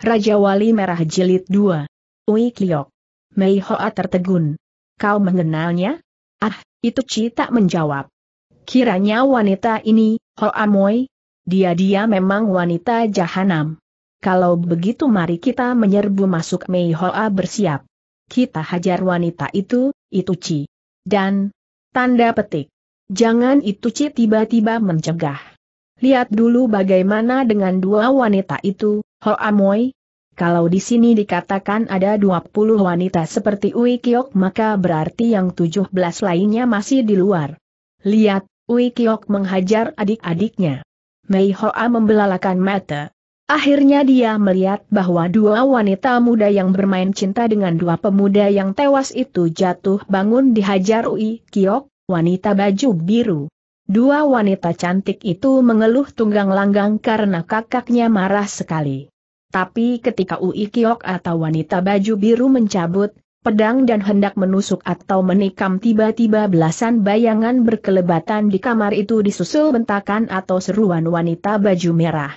Raja Wali Merah Jilid 2. Ui Kiyok. Mei Hoa tertegun. Kau mengenalnya? Ah, itu Ci tak menjawab. Kiranya wanita ini, Hoa Moi, dia-dia memang wanita jahanam. Kalau begitu mari kita menyerbu masuk Mei Hoa bersiap. Kita hajar wanita itu, itu Ci. Dan, tanda petik. Jangan itu Ci tiba-tiba mencegah. Lihat dulu bagaimana dengan dua wanita itu, Ho Amoy, kalau di sini dikatakan ada 20 wanita seperti Ui Kiok maka berarti yang 17 lainnya masih di luar. Lihat, Ui Kiok menghajar adik-adiknya. Mei Hoa membelalakan mata. Akhirnya dia melihat bahwa dua wanita muda yang bermain cinta dengan dua pemuda yang tewas itu jatuh bangun dihajar Ui Kiok, wanita baju biru. Dua wanita cantik itu mengeluh tunggang langgang karena kakaknya marah sekali. Tapi ketika Ui Kiok atau wanita baju biru mencabut, pedang dan hendak menusuk atau menikam tiba-tiba belasan bayangan berkelebatan di kamar itu disusul bentakan atau seruan wanita baju merah.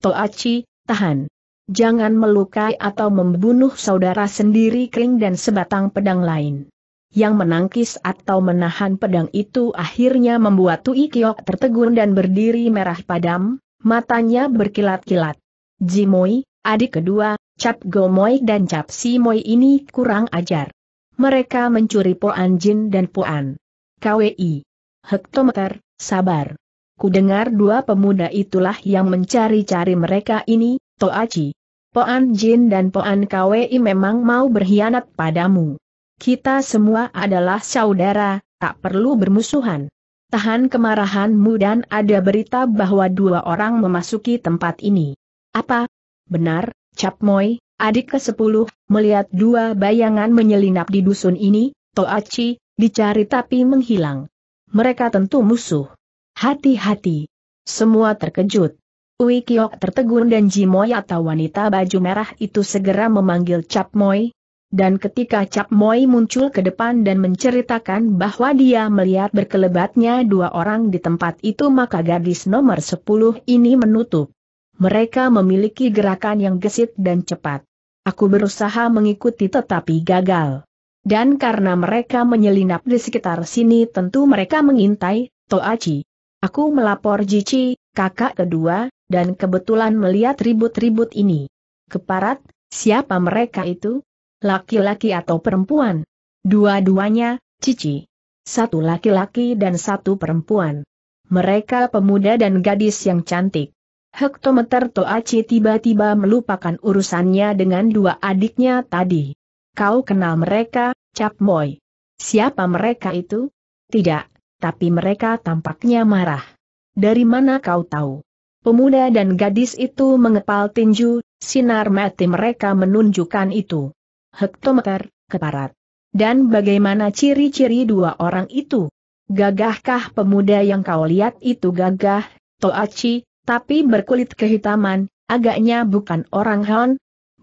Toachi, tahan. Jangan melukai atau membunuh saudara sendiri kering dan sebatang pedang lain. Yang menangkis atau menahan pedang itu akhirnya membuat Tui Kiok tertegun dan berdiri merah padam, matanya berkilat-kilat. Jimoi, Adik kedua, Cap Gomoy dan Cap Simoy ini kurang ajar. Mereka mencuri Poan Jin dan Poan KWI. Hektometer, sabar. Kudengar dua pemuda itulah yang mencari-cari mereka ini, Toaci. Poan Jin dan Poan KWI memang mau berkhianat padamu. Kita semua adalah saudara, tak perlu bermusuhan. Tahan kemarahanmu dan ada berita bahwa dua orang memasuki tempat ini. Apa, Benar, Cap Moi, adik ke-10, melihat dua bayangan menyelinap di dusun ini, Toachi, dicari tapi menghilang. Mereka tentu musuh. Hati-hati. Semua terkejut. Ui Kiok tertegun dan Jimoy atau wanita baju merah itu segera memanggil Cap Moi. Dan ketika Cap Moi muncul ke depan dan menceritakan bahwa dia melihat berkelebatnya dua orang di tempat itu maka gadis nomor 10 ini menutup mereka memiliki gerakan yang gesit dan cepat. Aku berusaha mengikuti tetapi gagal. Dan karena mereka menyelinap di sekitar sini tentu mereka mengintai, Toachi. Aku melapor Jici, kakak kedua, dan kebetulan melihat ribut-ribut ini. Keparat, siapa mereka itu? Laki-laki atau perempuan? Dua-duanya, Cici. Satu laki-laki dan satu perempuan. Mereka pemuda dan gadis yang cantik. Hektometer Toachi tiba-tiba melupakan urusannya dengan dua adiknya tadi. Kau kenal mereka, Cap Moy. Siapa mereka itu? Tidak, tapi mereka tampaknya marah. Dari mana kau tahu? Pemuda dan gadis itu mengepal tinju, sinar mati mereka menunjukkan itu. Hektometer, keparat. Dan bagaimana ciri-ciri dua orang itu? Gagahkah pemuda yang kau lihat itu gagah, Toachi, tapi berkulit kehitaman, agaknya bukan orang Han,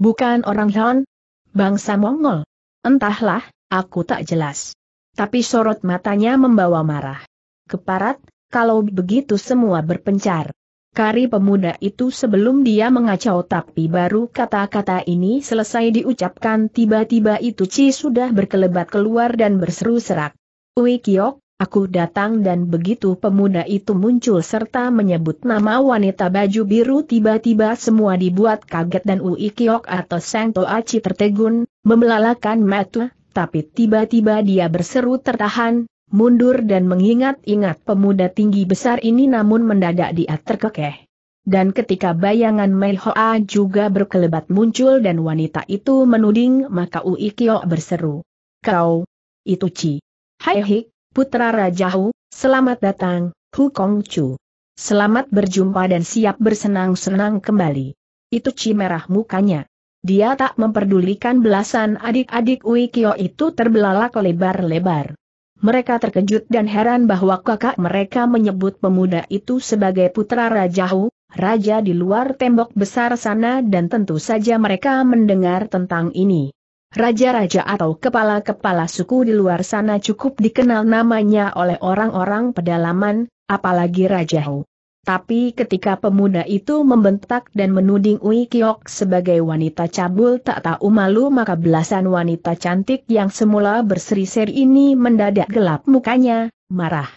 bukan orang Han, bangsa Mongol. Entahlah, aku tak jelas. Tapi sorot matanya membawa marah. Keparat, kalau begitu semua berpencar. Kari pemuda itu sebelum dia mengacau tapi baru kata-kata ini selesai diucapkan tiba-tiba itu Ci sudah berkelebat keluar dan berseru serak. Ui Kiok, Aku datang dan begitu pemuda itu muncul serta menyebut nama wanita baju biru tiba-tiba semua dibuat kaget dan Ui Kiok atau Sang Toachi tertegun, membelalakan mata, tapi tiba-tiba dia berseru tertahan, mundur dan mengingat-ingat pemuda tinggi besar ini namun mendadak dia terkekeh. Dan ketika bayangan Mei Hoa juga berkelebat muncul dan wanita itu menuding maka Ui Kiok berseru. Kau, itu Ci. Hai Hik, Putra Raja Hu, selamat datang, Hu Kong Chu. Selamat berjumpa dan siap bersenang-senang kembali. Itu cimerah mukanya. Dia tak memperdulikan belasan adik-adik Ui itu terbelalak lebar-lebar. Mereka terkejut dan heran bahwa kakak mereka menyebut pemuda itu sebagai putra Raja Hu, raja di luar tembok besar sana dan tentu saja mereka mendengar tentang ini. Raja-raja atau kepala-kepala suku di luar sana cukup dikenal namanya oleh orang-orang pedalaman, apalagi Raja Ho. Tapi ketika pemuda itu membentak dan menuding Ui Kiok sebagai wanita cabul tak tahu malu maka belasan wanita cantik yang semula berseri-seri ini mendadak gelap mukanya, marah.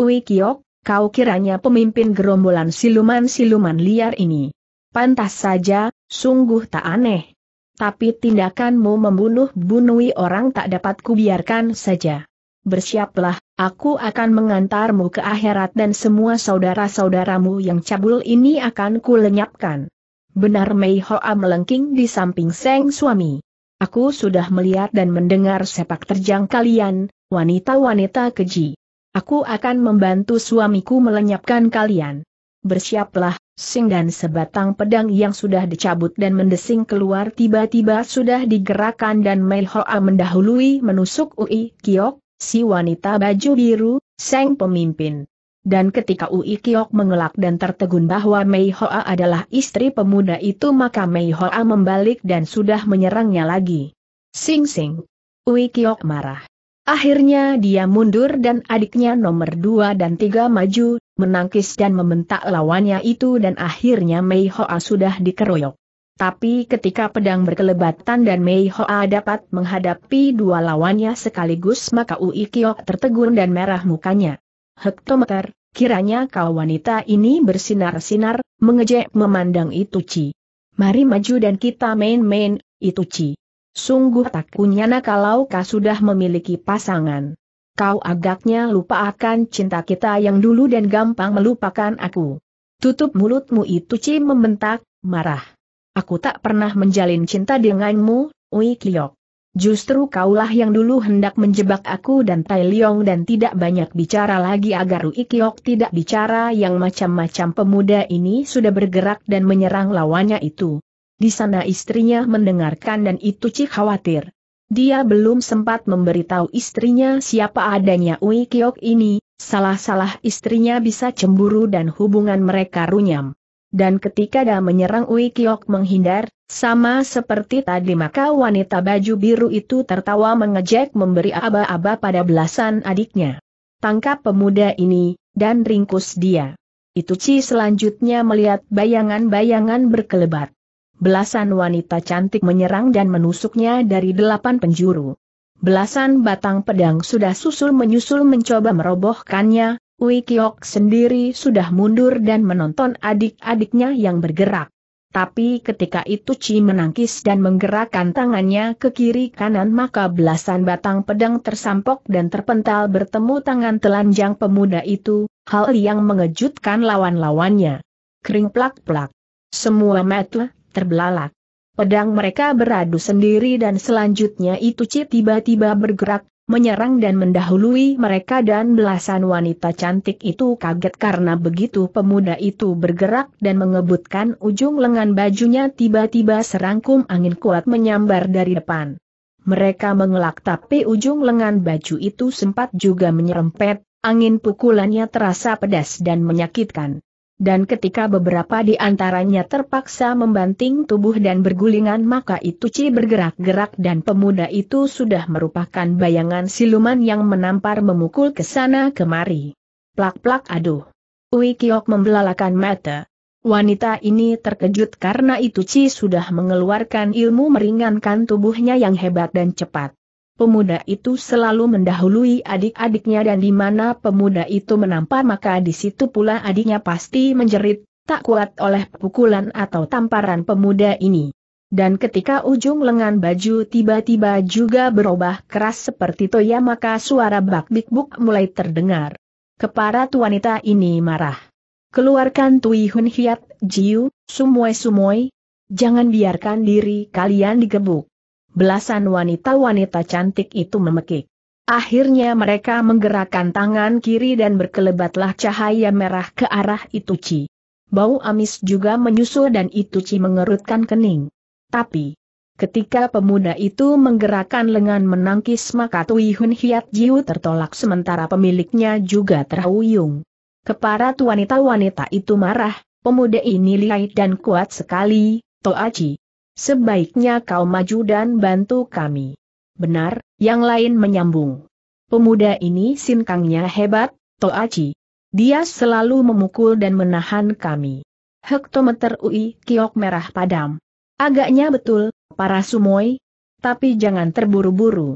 Ui Kiok, kau kiranya pemimpin gerombolan siluman-siluman liar ini. Pantas saja, sungguh tak aneh, tapi tindakanmu membunuh bunuhi orang tak dapat kubiarkan saja. Bersiaplah, aku akan mengantarmu ke akhirat dan semua saudara-saudaramu yang cabul ini akan kulenyapkan. Benar Mei Hoa melengking di samping Seng suami. Aku sudah melihat dan mendengar sepak terjang kalian, wanita-wanita keji. Aku akan membantu suamiku melenyapkan kalian bersiaplah, sing dan sebatang pedang yang sudah dicabut dan mendesing keluar tiba-tiba sudah digerakkan dan Mei Hoa mendahului menusuk Ui Kiok, si wanita baju biru, sang pemimpin. Dan ketika Ui Kiok mengelak dan tertegun bahwa Mei Hoa adalah istri pemuda itu maka Mei Hoa membalik dan sudah menyerangnya lagi. Sing Sing. Ui Kiok marah. Akhirnya dia mundur dan adiknya nomor dua dan tiga maju, menangkis dan membentak lawannya itu dan akhirnya Mei Hoa sudah dikeroyok. Tapi ketika pedang berkelebatan dan Mei Hoa dapat menghadapi dua lawannya sekaligus maka Ui Kiok tertegun dan merah mukanya. Hektometer, kiranya kau wanita ini bersinar-sinar, mengejek memandang Itu Ci. Mari maju dan kita main-main, Itu Ci. Sungguh tak kunyana kalau kau sudah memiliki pasangan kau agaknya lupa akan cinta kita yang dulu dan gampang melupakan aku. Tutup mulutmu itu Ci membentak, marah. Aku tak pernah menjalin cinta denganmu, Ui Kiyok. Justru kaulah yang dulu hendak menjebak aku dan Tai Leong dan tidak banyak bicara lagi agar Ui Kiyok tidak bicara yang macam-macam pemuda ini sudah bergerak dan menyerang lawannya itu. Di sana istrinya mendengarkan dan itu Ci khawatir. Dia belum sempat memberitahu istrinya siapa adanya Ui Kiok ini, salah-salah istrinya bisa cemburu dan hubungan mereka runyam. Dan ketika dia menyerang Ui Kiok menghindar, sama seperti tadi maka wanita baju biru itu tertawa mengejek memberi aba-aba pada belasan adiknya. Tangkap pemuda ini, dan ringkus dia. Itu Ci selanjutnya melihat bayangan-bayangan berkelebat belasan wanita cantik menyerang dan menusuknya dari delapan penjuru. Belasan batang pedang sudah susul menyusul mencoba merobohkannya, Wikiok sendiri sudah mundur dan menonton adik-adiknya yang bergerak. Tapi ketika itu Chi menangkis dan menggerakkan tangannya ke kiri kanan maka belasan batang pedang tersampok dan terpental bertemu tangan telanjang pemuda itu, hal yang mengejutkan lawan-lawannya. Kering plak-plak. Semua mata terbelalak. Pedang mereka beradu sendiri dan selanjutnya itu Ci tiba-tiba bergerak, menyerang dan mendahului mereka dan belasan wanita cantik itu kaget karena begitu pemuda itu bergerak dan mengebutkan ujung lengan bajunya tiba-tiba serangkum angin kuat menyambar dari depan. Mereka mengelak tapi ujung lengan baju itu sempat juga menyerempet, angin pukulannya terasa pedas dan menyakitkan dan ketika beberapa di antaranya terpaksa membanting tubuh dan bergulingan maka itu Ci bergerak-gerak dan pemuda itu sudah merupakan bayangan siluman yang menampar memukul ke sana kemari. Plak-plak aduh. Ui Kiok membelalakan mata. Wanita ini terkejut karena itu Ci sudah mengeluarkan ilmu meringankan tubuhnya yang hebat dan cepat pemuda itu selalu mendahului adik-adiknya dan di mana pemuda itu menampar maka di situ pula adiknya pasti menjerit, tak kuat oleh pukulan atau tamparan pemuda ini. Dan ketika ujung lengan baju tiba-tiba juga berubah keras seperti toya maka suara bak-bik-buk mulai terdengar. Keparat wanita ini marah. Keluarkan Tui Hun Hiat, Jiu, Sumoi Sumoi. Jangan biarkan diri kalian digebuk. Belasan wanita-wanita cantik itu memekik. Akhirnya mereka menggerakkan tangan kiri dan berkelebatlah cahaya merah ke arah Ituci. Bau amis juga menyusul dan Ituci mengerutkan kening. Tapi, ketika pemuda itu menggerakkan lengan menangkis maka Tui Hun Hiat Jiu tertolak sementara pemiliknya juga terhuyung. Keparat wanita-wanita itu marah, pemuda ini lihai dan kuat sekali, Toaci. Sebaiknya kau maju dan bantu kami. Benar, yang lain menyambung. Pemuda ini sinkangnya hebat, Toachi. Dia selalu memukul dan menahan kami. Hektometer UI kiok merah padam. Agaknya betul, para sumoi. Tapi jangan terburu-buru.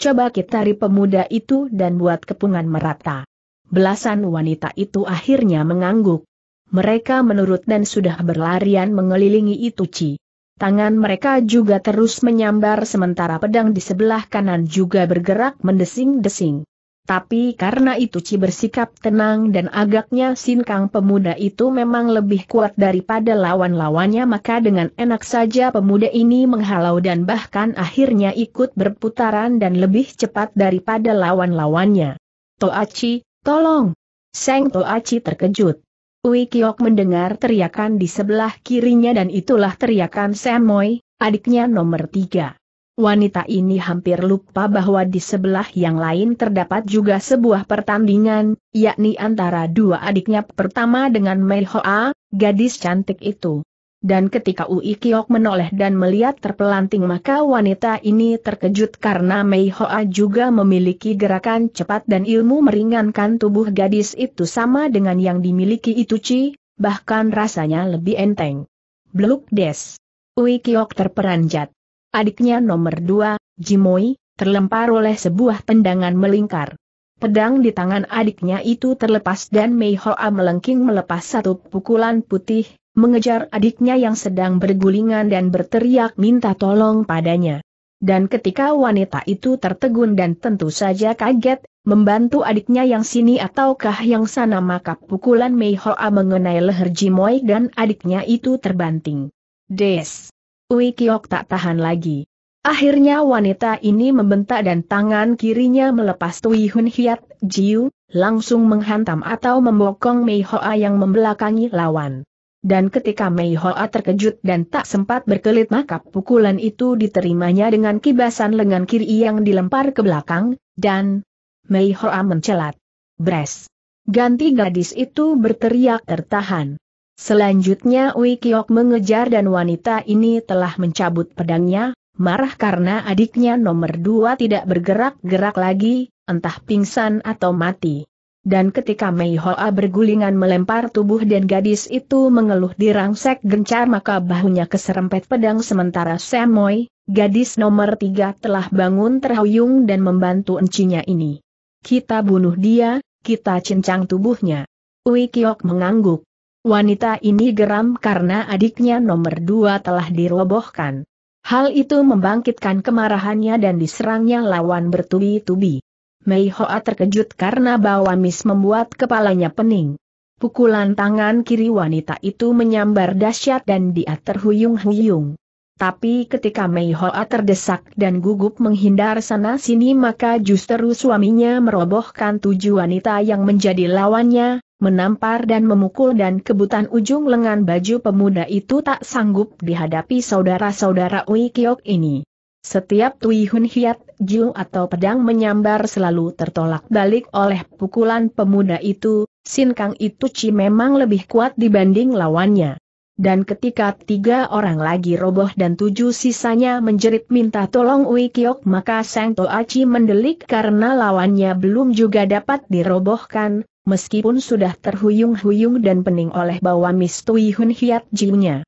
Coba kita tarik pemuda itu dan buat kepungan merata. Belasan wanita itu akhirnya mengangguk. Mereka menurut dan sudah berlarian mengelilingi Ci. Tangan mereka juga terus menyambar sementara pedang di sebelah kanan juga bergerak mendesing-desing. Tapi karena itu Ci bersikap tenang dan agaknya sinkang pemuda itu memang lebih kuat daripada lawan-lawannya maka dengan enak saja pemuda ini menghalau dan bahkan akhirnya ikut berputaran dan lebih cepat daripada lawan-lawannya. Toachi, tolong! Seng Toachi terkejut. Ui Kiok mendengar teriakan di sebelah kirinya dan itulah teriakan Semoy, adiknya nomor tiga. Wanita ini hampir lupa bahwa di sebelah yang lain terdapat juga sebuah pertandingan, yakni antara dua adiknya pertama dengan Mei Hoa, gadis cantik itu. Dan ketika Ui Kiok menoleh dan melihat terpelanting maka wanita ini terkejut karena Mei Hoa juga memiliki gerakan cepat dan ilmu meringankan tubuh gadis itu sama dengan yang dimiliki Itu Ci, bahkan rasanya lebih enteng. Bluk Des. Ui Kiok terperanjat. Adiknya nomor dua, Jimoi, terlempar oleh sebuah tendangan melingkar. Pedang di tangan adiknya itu terlepas dan Mei Hoa melengking melepas satu pukulan putih, mengejar adiknya yang sedang bergulingan dan berteriak minta tolong padanya. Dan ketika wanita itu tertegun dan tentu saja kaget, membantu adiknya yang sini ataukah yang sana maka pukulan Mei Hoa mengenai leher Jimoy dan adiknya itu terbanting. Des. Ui Kiok tak tahan lagi. Akhirnya wanita ini membentak dan tangan kirinya melepas Tui Hun Hiat, Jiu, langsung menghantam atau membokong Mei Hoa yang membelakangi lawan dan ketika Mei Hoa terkejut dan tak sempat berkelit maka pukulan itu diterimanya dengan kibasan lengan kiri yang dilempar ke belakang, dan Mei Hoa mencelat. Bres. Ganti gadis itu berteriak tertahan. Selanjutnya Ui Kiok mengejar dan wanita ini telah mencabut pedangnya, marah karena adiknya nomor dua tidak bergerak-gerak lagi, entah pingsan atau mati. Dan ketika Mei Hoa bergulingan melempar tubuh dan gadis itu mengeluh dirangsek gencar maka bahunya keserempet pedang sementara Semoy, gadis nomor tiga telah bangun terhuyung dan membantu encinya ini. Kita bunuh dia, kita cincang tubuhnya. Ui Kiok mengangguk. Wanita ini geram karena adiknya nomor dua telah dirobohkan. Hal itu membangkitkan kemarahannya dan diserangnya lawan bertubi-tubi. Mei Hoa terkejut karena Miss membuat kepalanya pening. Pukulan tangan kiri wanita itu menyambar dahsyat dan dia terhuyung-huyung. Tapi ketika Mei Hoa terdesak dan gugup menghindar sana-sini maka justru suaminya merobohkan tujuh wanita yang menjadi lawannya, menampar dan memukul dan kebutan ujung lengan baju pemuda itu tak sanggup dihadapi saudara-saudara Kiok ini. Setiap Tui Hun Hiat Jiu atau pedang menyambar selalu tertolak balik oleh pukulan pemuda itu, Sin Kang itu Ci memang lebih kuat dibanding lawannya. Dan ketika tiga orang lagi roboh dan tujuh sisanya menjerit minta tolong Ui Kiok maka Sang Toa Ci mendelik karena lawannya belum juga dapat dirobohkan, meskipun sudah terhuyung-huyung dan pening oleh bawah Mis Tui Hun Hiat Jiunya.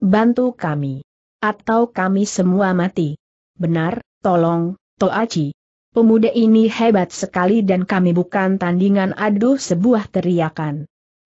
bantu kami atau kami semua mati. Benar, tolong, Toachi. Pemuda ini hebat sekali dan kami bukan tandingan aduh sebuah teriakan.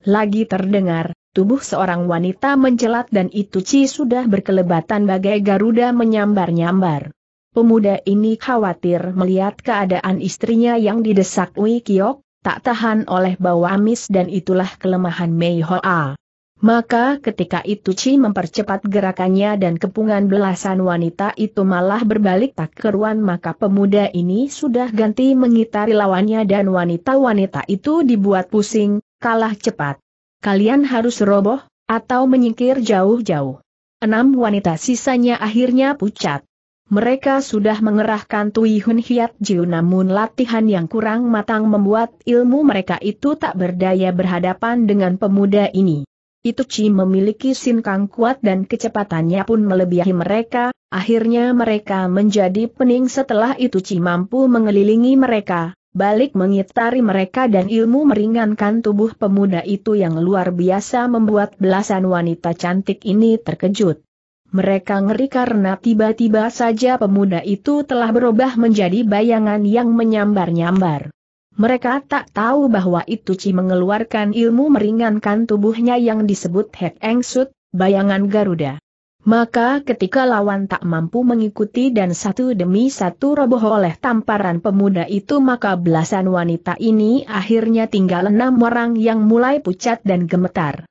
Lagi terdengar, tubuh seorang wanita mencelat dan itu ci sudah berkelebatan bagai Garuda menyambar-nyambar. Pemuda ini khawatir melihat keadaan istrinya yang didesak Wikiok, tak tahan oleh bau amis dan itulah kelemahan Mei Hoa. Maka ketika itu Chi mempercepat gerakannya dan kepungan belasan wanita itu malah berbalik tak keruan maka pemuda ini sudah ganti mengitari lawannya dan wanita-wanita itu dibuat pusing, kalah cepat. Kalian harus roboh, atau menyingkir jauh-jauh. Enam wanita sisanya akhirnya pucat. Mereka sudah mengerahkan Tui Hun Hiat Jiu namun latihan yang kurang matang membuat ilmu mereka itu tak berdaya berhadapan dengan pemuda ini. Itu Chi memiliki sinkang kuat dan kecepatannya pun melebihi mereka, akhirnya mereka menjadi pening setelah itu Chi mampu mengelilingi mereka, balik mengitari mereka dan ilmu meringankan tubuh pemuda itu yang luar biasa membuat belasan wanita cantik ini terkejut. Mereka ngeri karena tiba-tiba saja pemuda itu telah berubah menjadi bayangan yang menyambar-nyambar. Mereka tak tahu bahwa itu Ci mengeluarkan ilmu meringankan tubuhnya yang disebut Hek Eng Sut, bayangan Garuda. Maka ketika lawan tak mampu mengikuti dan satu demi satu roboh oleh tamparan pemuda itu maka belasan wanita ini akhirnya tinggal enam orang yang mulai pucat dan gemetar.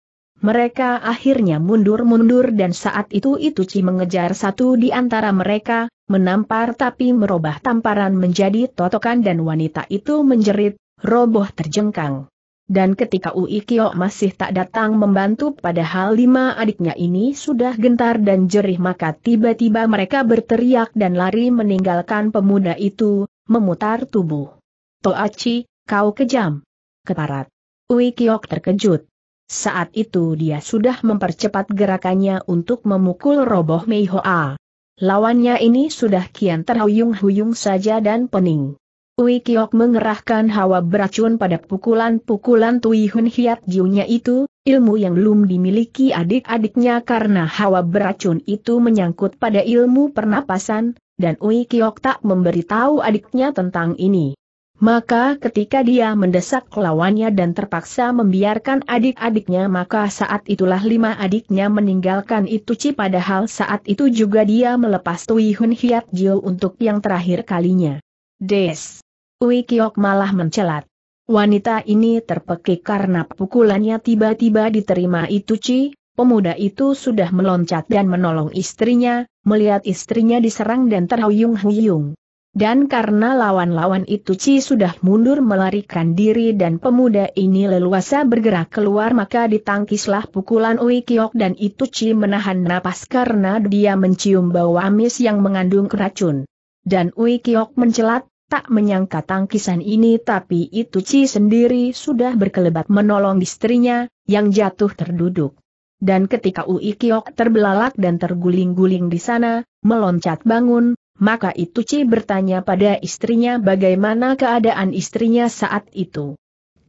Mereka akhirnya mundur-mundur dan saat itu Ituci mengejar satu di antara mereka, menampar tapi merubah tamparan menjadi totokan dan wanita itu menjerit, roboh terjengkang. Dan ketika Uikio masih tak datang membantu padahal lima adiknya ini sudah gentar dan jerih maka tiba-tiba mereka berteriak dan lari meninggalkan pemuda itu, memutar tubuh. Toachi, kau kejam. Keparat. Uikio terkejut. Saat itu dia sudah mempercepat gerakannya untuk memukul roboh Mei Hoa. Lawannya ini sudah kian terhuyung-huyung saja dan pening. Ui Kiok mengerahkan hawa beracun pada pukulan-pukulan Tui Hun Hiat Jiunya itu, ilmu yang belum dimiliki adik-adiknya karena hawa beracun itu menyangkut pada ilmu pernapasan, dan Ui Kiok tak memberitahu adiknya tentang ini. Maka ketika dia mendesak lawannya dan terpaksa membiarkan adik-adiknya maka saat itulah lima adiknya meninggalkan Ituci padahal saat itu juga dia melepas Tui Hun Hiat Jil untuk yang terakhir kalinya. Des. Ui Kiok malah mencelat. Wanita ini terpekik karena pukulannya tiba-tiba diterima Ituci, pemuda itu sudah meloncat dan menolong istrinya, melihat istrinya diserang dan terhuyung-huyung. Dan karena lawan-lawan itu Ci sudah mundur melarikan diri dan pemuda ini leluasa bergerak keluar maka ditangkislah pukulan Ui Kiok dan itu Ci menahan napas karena dia mencium bau amis yang mengandung keracun. Dan Ui Kiok mencelat, tak menyangka tangkisan ini tapi itu Ci sendiri sudah berkelebat menolong istrinya, yang jatuh terduduk. Dan ketika Ui Kiok terbelalak dan terguling-guling di sana, meloncat bangun, maka itu Ci bertanya pada istrinya bagaimana keadaan istrinya saat itu.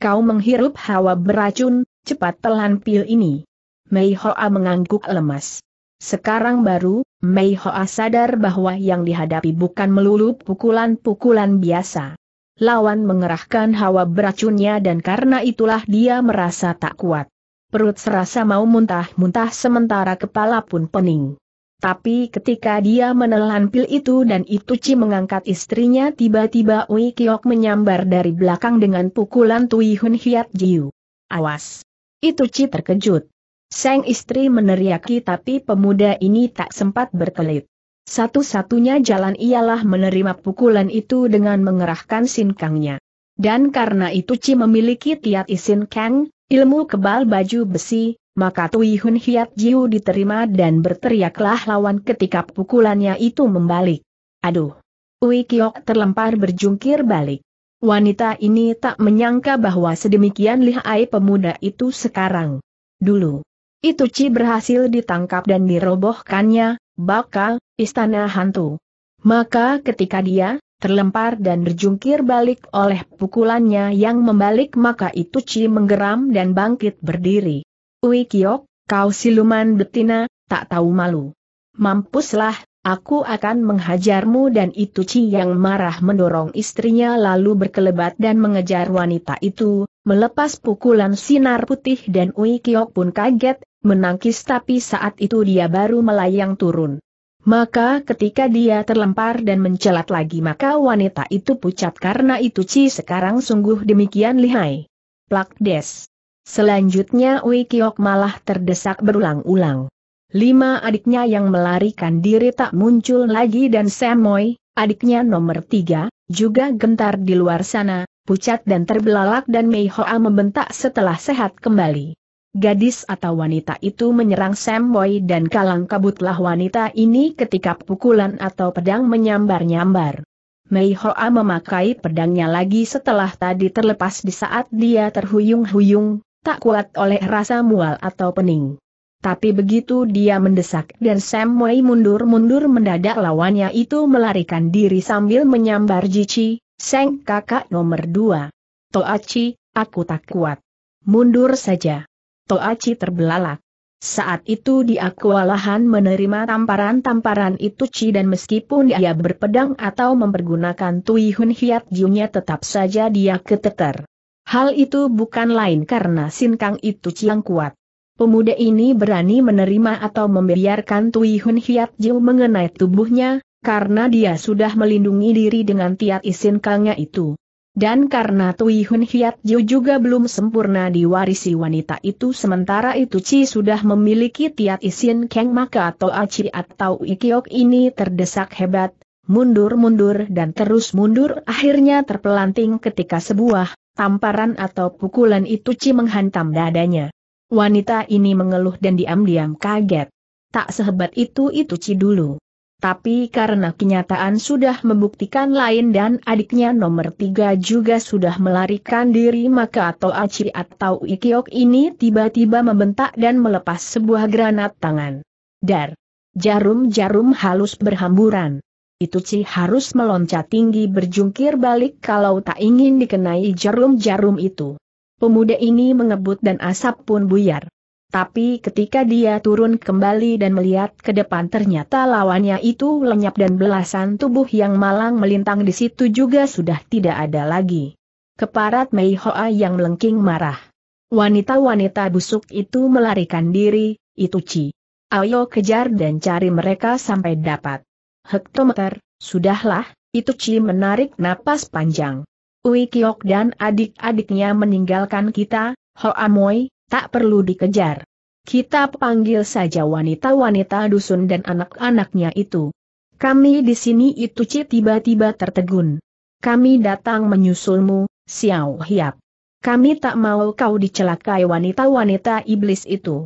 Kau menghirup hawa beracun, cepat telan pil ini. Mei Hoa mengangguk lemas. Sekarang baru, Mei Hoa sadar bahwa yang dihadapi bukan melulu pukulan-pukulan biasa. Lawan mengerahkan hawa beracunnya dan karena itulah dia merasa tak kuat. Perut serasa mau muntah-muntah sementara kepala pun pening. Tapi ketika dia menelan pil itu dan Ituci mengangkat istrinya tiba-tiba Ui Kiok menyambar dari belakang dengan pukulan Tui Hun Hiat Jiu. Awas! Ituci terkejut. Seng istri meneriaki tapi pemuda ini tak sempat berkelit. Satu-satunya jalan ialah menerima pukulan itu dengan mengerahkan sinkangnya. Dan karena Ituci memiliki tiat isin kang, ilmu kebal baju besi, maka Tui Hun Hiat Jiu diterima dan berteriaklah lawan ketika pukulannya itu membalik. Aduh! Ui Kiok terlempar berjungkir balik. Wanita ini tak menyangka bahwa sedemikian lihai pemuda itu sekarang. Dulu, itu Cie berhasil ditangkap dan dirobohkannya, bakal, istana hantu. Maka ketika dia, terlempar dan berjungkir balik oleh pukulannya yang membalik maka itu Cie menggeram dan bangkit berdiri. Ui Kiok, kau siluman betina, tak tahu malu. Mampuslah, aku akan menghajarmu dan itu Ci yang marah mendorong istrinya lalu berkelebat dan mengejar wanita itu, melepas pukulan sinar putih dan Ui Kiok pun kaget, menangkis tapi saat itu dia baru melayang turun. Maka ketika dia terlempar dan mencelat lagi maka wanita itu pucat karena itu Ci sekarang sungguh demikian lihai. Plak des. Selanjutnya Ui Kiok malah terdesak berulang-ulang. Lima adiknya yang melarikan diri tak muncul lagi dan Semoy, adiknya nomor tiga, juga gentar di luar sana, pucat dan terbelalak dan Mei Hoa membentak setelah sehat kembali. Gadis atau wanita itu menyerang Semoy dan kalang kabutlah wanita ini ketika pukulan atau pedang menyambar-nyambar. Mei Hoa memakai pedangnya lagi setelah tadi terlepas di saat dia terhuyung-huyung, tak kuat oleh rasa mual atau pening. Tapi begitu dia mendesak dan Sam Wei mundur-mundur mendadak lawannya itu melarikan diri sambil menyambar Jici, Seng kakak nomor dua. Toachi, aku tak kuat. Mundur saja. Toachi terbelalak. Saat itu dia kewalahan menerima tamparan-tamparan itu Ci dan meskipun dia berpedang atau mempergunakan Tui Hun Hiat nya tetap saja dia keteter. Hal itu bukan lain karena Sinkang itu ciang kuat. Pemuda ini berani menerima atau membiarkan Tui Hun Hiat Jiu mengenai tubuhnya, karena dia sudah melindungi diri dengan tiat isin kangnya itu. Dan karena Tui Hun Hiat Jiu juga belum sempurna diwarisi wanita itu sementara itu Ci sudah memiliki tiat isin keng maka atau Aci atau Ikiok ini terdesak hebat, mundur-mundur dan terus mundur akhirnya terpelanting ketika sebuah Tamparan atau pukulan itu Ci menghantam dadanya. Wanita ini mengeluh dan diam-diam kaget. Tak sehebat itu itu Ci dulu. Tapi karena kenyataan sudah membuktikan lain dan adiknya nomor tiga juga sudah melarikan diri maka atau Aci atau Ikiok ini tiba-tiba membentak dan melepas sebuah granat tangan. Dar! Jarum-jarum halus berhamburan. Itu Ci harus meloncat tinggi berjungkir balik kalau tak ingin dikenai jarum-jarum itu. Pemuda ini mengebut dan asap pun buyar. Tapi ketika dia turun kembali dan melihat ke depan ternyata lawannya itu lenyap dan belasan tubuh yang malang melintang di situ juga sudah tidak ada lagi. Keparat Mei Hoa yang melengking marah. Wanita-wanita busuk itu melarikan diri, itu Ci. Ayo kejar dan cari mereka sampai dapat hektometer, sudahlah, itu Ci menarik napas panjang. Ui Kiok dan adik-adiknya meninggalkan kita, Ho Amoy, tak perlu dikejar. Kita panggil saja wanita-wanita dusun dan anak-anaknya itu. Kami di sini itu Ci tiba-tiba tertegun. Kami datang menyusulmu, Xiao Hiap. Kami tak mau kau dicelakai wanita-wanita iblis itu.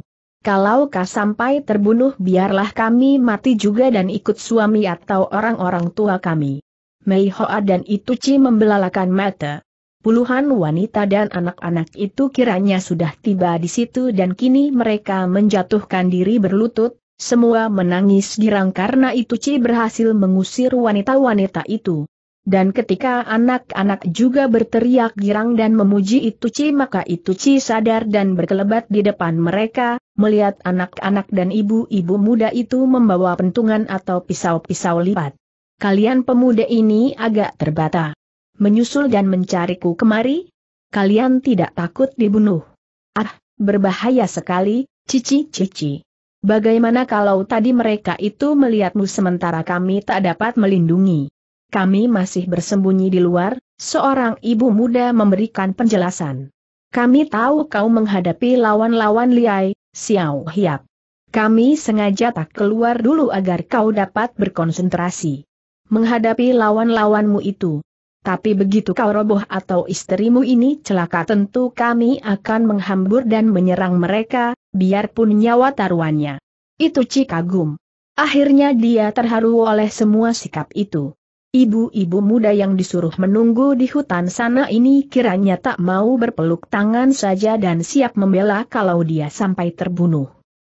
Kalau kau sampai terbunuh biarlah kami mati juga dan ikut suami atau orang-orang tua kami. Mei Hoa dan Ituci membelalakan mata. Puluhan wanita dan anak-anak itu kiranya sudah tiba di situ dan kini mereka menjatuhkan diri berlutut, semua menangis girang karena Ituci berhasil mengusir wanita-wanita itu. Dan ketika anak-anak juga berteriak girang dan memuji Ituci maka itu Ituci sadar dan berkelebat di depan mereka, melihat anak-anak dan ibu-ibu muda itu membawa pentungan atau pisau-pisau lipat. Kalian pemuda ini agak terbata. Menyusul dan mencariku kemari? Kalian tidak takut dibunuh? Ah, berbahaya sekali, cici-cici. Bagaimana kalau tadi mereka itu melihatmu sementara kami tak dapat melindungi? kami masih bersembunyi di luar, seorang ibu muda memberikan penjelasan. Kami tahu kau menghadapi lawan-lawan liai, Xiao Hiap. Kami sengaja tak keluar dulu agar kau dapat berkonsentrasi. Menghadapi lawan-lawanmu itu. Tapi begitu kau roboh atau istrimu ini celaka tentu kami akan menghambur dan menyerang mereka, biarpun nyawa taruhannya. Itu Cikagum. Akhirnya dia terharu oleh semua sikap itu. Ibu-ibu muda yang disuruh menunggu di hutan sana ini kiranya tak mau berpeluk tangan saja dan siap membela kalau dia sampai terbunuh.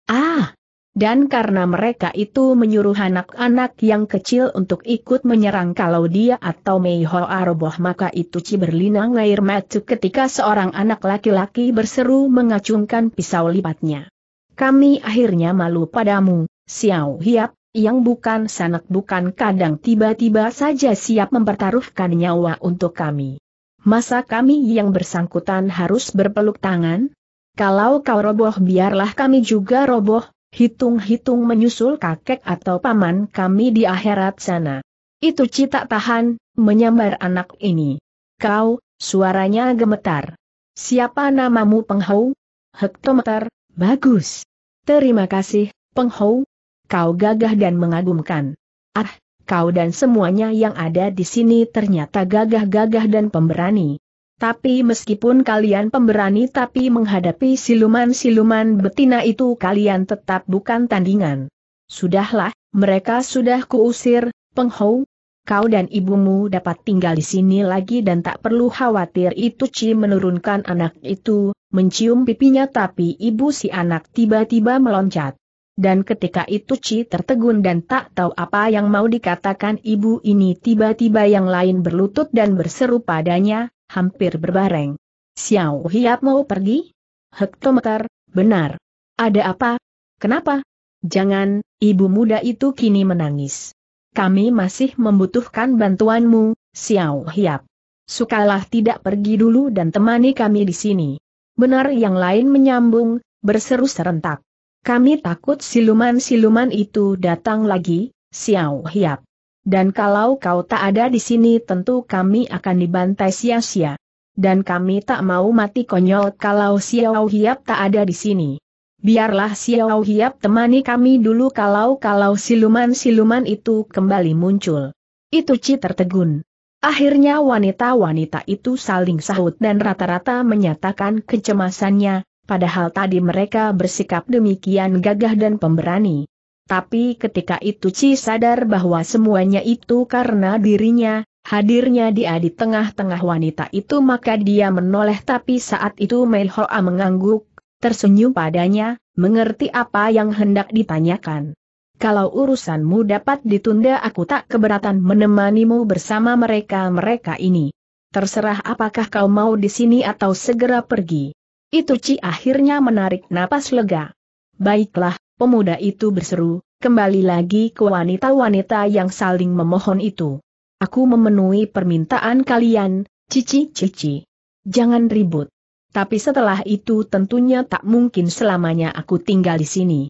Ah! Dan karena mereka itu menyuruh anak-anak yang kecil untuk ikut menyerang kalau dia atau Meiho Aroboh maka itu ciberlinang air matu ketika seorang anak laki-laki berseru mengacungkan pisau lipatnya. Kami akhirnya malu padamu, Xiao Hiap, yang bukan sanak bukan kadang tiba-tiba saja siap mempertaruhkan nyawa untuk kami. Masa kami yang bersangkutan harus berpeluk tangan? Kalau kau roboh biarlah kami juga roboh, hitung-hitung menyusul kakek atau paman kami di akhirat sana. Itu cita tahan, menyambar anak ini. Kau, suaranya gemetar. Siapa namamu Penghau? Hektometer, bagus. Terima kasih, Penghau kau gagah dan mengagumkan. Ah, kau dan semuanya yang ada di sini ternyata gagah-gagah dan pemberani. Tapi meskipun kalian pemberani tapi menghadapi siluman-siluman betina itu kalian tetap bukan tandingan. Sudahlah, mereka sudah kuusir, penghou. Kau dan ibumu dapat tinggal di sini lagi dan tak perlu khawatir itu Ci menurunkan anak itu, mencium pipinya tapi ibu si anak tiba-tiba meloncat. Dan ketika itu Ci tertegun dan tak tahu apa yang mau dikatakan ibu ini tiba-tiba yang lain berlutut dan berseru padanya, hampir berbareng. Xiao Hiap mau pergi? Hektometer, benar. Ada apa? Kenapa? Jangan, ibu muda itu kini menangis. Kami masih membutuhkan bantuanmu, Xiao Hiap. Sukalah tidak pergi dulu dan temani kami di sini. Benar yang lain menyambung, berseru serentak. Kami takut siluman-siluman itu datang lagi, Xiao Hiap. Dan kalau kau tak ada di sini tentu kami akan dibantai sia-sia. Dan kami tak mau mati konyol kalau Xiao Hiap tak ada di sini. Biarlah Xiao Hiap temani kami dulu kalau-kalau siluman-siluman itu kembali muncul. Itu Ci tertegun. Akhirnya wanita-wanita itu saling sahut dan rata-rata menyatakan kecemasannya, Padahal tadi mereka bersikap demikian gagah dan pemberani. Tapi ketika itu Ci sadar bahwa semuanya itu karena dirinya, hadirnya dia di tengah-tengah wanita itu maka dia menoleh tapi saat itu Mei mengangguk, tersenyum padanya, mengerti apa yang hendak ditanyakan. Kalau urusanmu dapat ditunda aku tak keberatan menemanimu bersama mereka-mereka ini. Terserah apakah kau mau di sini atau segera pergi. Itu Ci akhirnya menarik napas lega. Baiklah, pemuda itu berseru, kembali lagi ke wanita-wanita yang saling memohon itu. Aku memenuhi permintaan kalian, cici-cici. Jangan ribut. Tapi setelah itu tentunya tak mungkin selamanya aku tinggal di sini.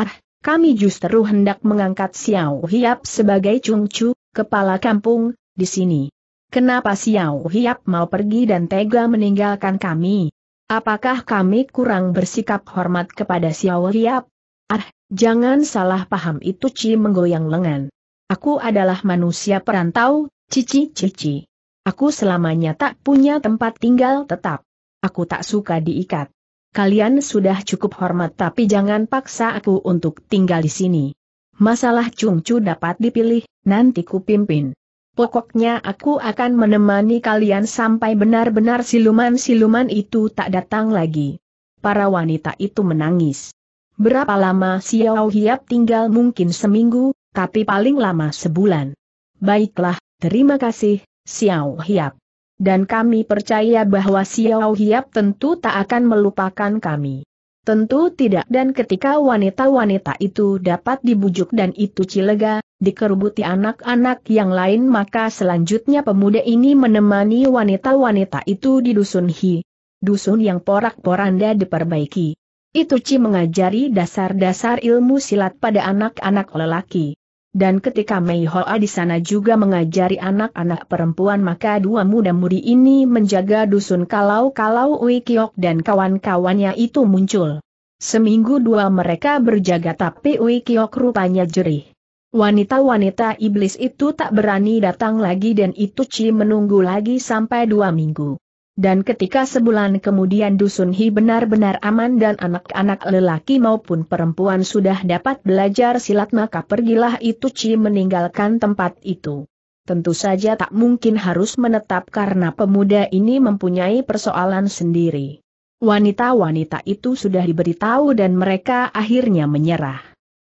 Ah, kami justru hendak mengangkat Xiao Hiap sebagai cungcu, kepala kampung, di sini. Kenapa Xiao Hiap mau pergi dan tega meninggalkan kami? Apakah kami kurang bersikap hormat kepada Xiao Hiap? Ah, jangan salah paham itu Ci menggoyang lengan. Aku adalah manusia perantau, cici cici. Aku selamanya tak punya tempat tinggal tetap. Aku tak suka diikat. Kalian sudah cukup hormat tapi jangan paksa aku untuk tinggal di sini. Masalah Cungcu dapat dipilih, nanti ku pimpin. Pokoknya aku akan menemani kalian sampai benar-benar siluman-siluman itu tak datang lagi. Para wanita itu menangis. Berapa lama Xiao Hiap tinggal mungkin seminggu, tapi paling lama sebulan. Baiklah, terima kasih, Xiao Hiap. Dan kami percaya bahwa Xiao Hiap tentu tak akan melupakan kami. Tentu tidak dan ketika wanita-wanita itu dapat dibujuk dan itu cilega, dikerubuti anak-anak yang lain maka selanjutnya pemuda ini menemani wanita-wanita itu di dusun Hi. Dusun yang porak-poranda diperbaiki. Itu Ci mengajari dasar-dasar ilmu silat pada anak-anak lelaki. Dan ketika Mei Hoa di sana juga mengajari anak-anak perempuan maka dua muda-mudi ini menjaga dusun kalau-kalau Ui Kiok dan kawan-kawannya itu muncul. Seminggu dua mereka berjaga tapi Ui Kiok rupanya jerih. Wanita-wanita iblis itu tak berani datang lagi dan itu Ci menunggu lagi sampai dua minggu. Dan ketika sebulan kemudian Dusun Hi benar-benar aman dan anak-anak lelaki maupun perempuan sudah dapat belajar silat maka pergilah itu Ci meninggalkan tempat itu. Tentu saja tak mungkin harus menetap karena pemuda ini mempunyai persoalan sendiri. Wanita-wanita itu sudah diberitahu dan mereka akhirnya menyerah.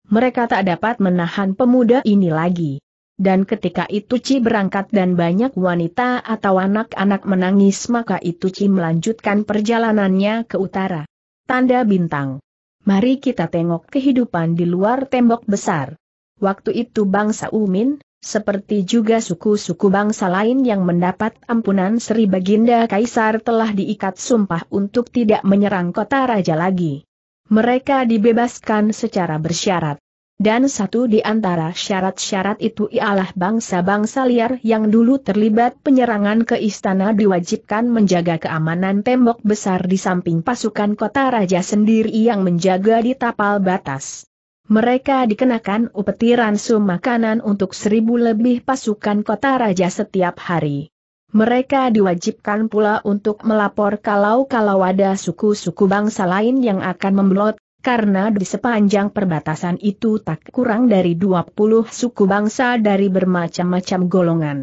Mereka tak dapat menahan pemuda ini lagi dan ketika itu Ci berangkat dan banyak wanita atau anak-anak menangis maka itu Ci melanjutkan perjalanannya ke utara. Tanda bintang. Mari kita tengok kehidupan di luar tembok besar. Waktu itu bangsa Umin, seperti juga suku-suku bangsa lain yang mendapat ampunan Sri Baginda Kaisar telah diikat sumpah untuk tidak menyerang kota raja lagi. Mereka dibebaskan secara bersyarat. Dan satu di antara syarat-syarat itu ialah bangsa-bangsa liar yang dulu terlibat penyerangan ke istana diwajibkan menjaga keamanan tembok besar di samping pasukan kota raja sendiri yang menjaga di tapal batas. Mereka dikenakan upeti ransum makanan untuk seribu lebih pasukan kota raja setiap hari. Mereka diwajibkan pula untuk melapor kalau-kalau ada suku-suku bangsa lain yang akan memblot, karena di sepanjang perbatasan itu tak kurang dari 20 suku bangsa dari bermacam-macam golongan.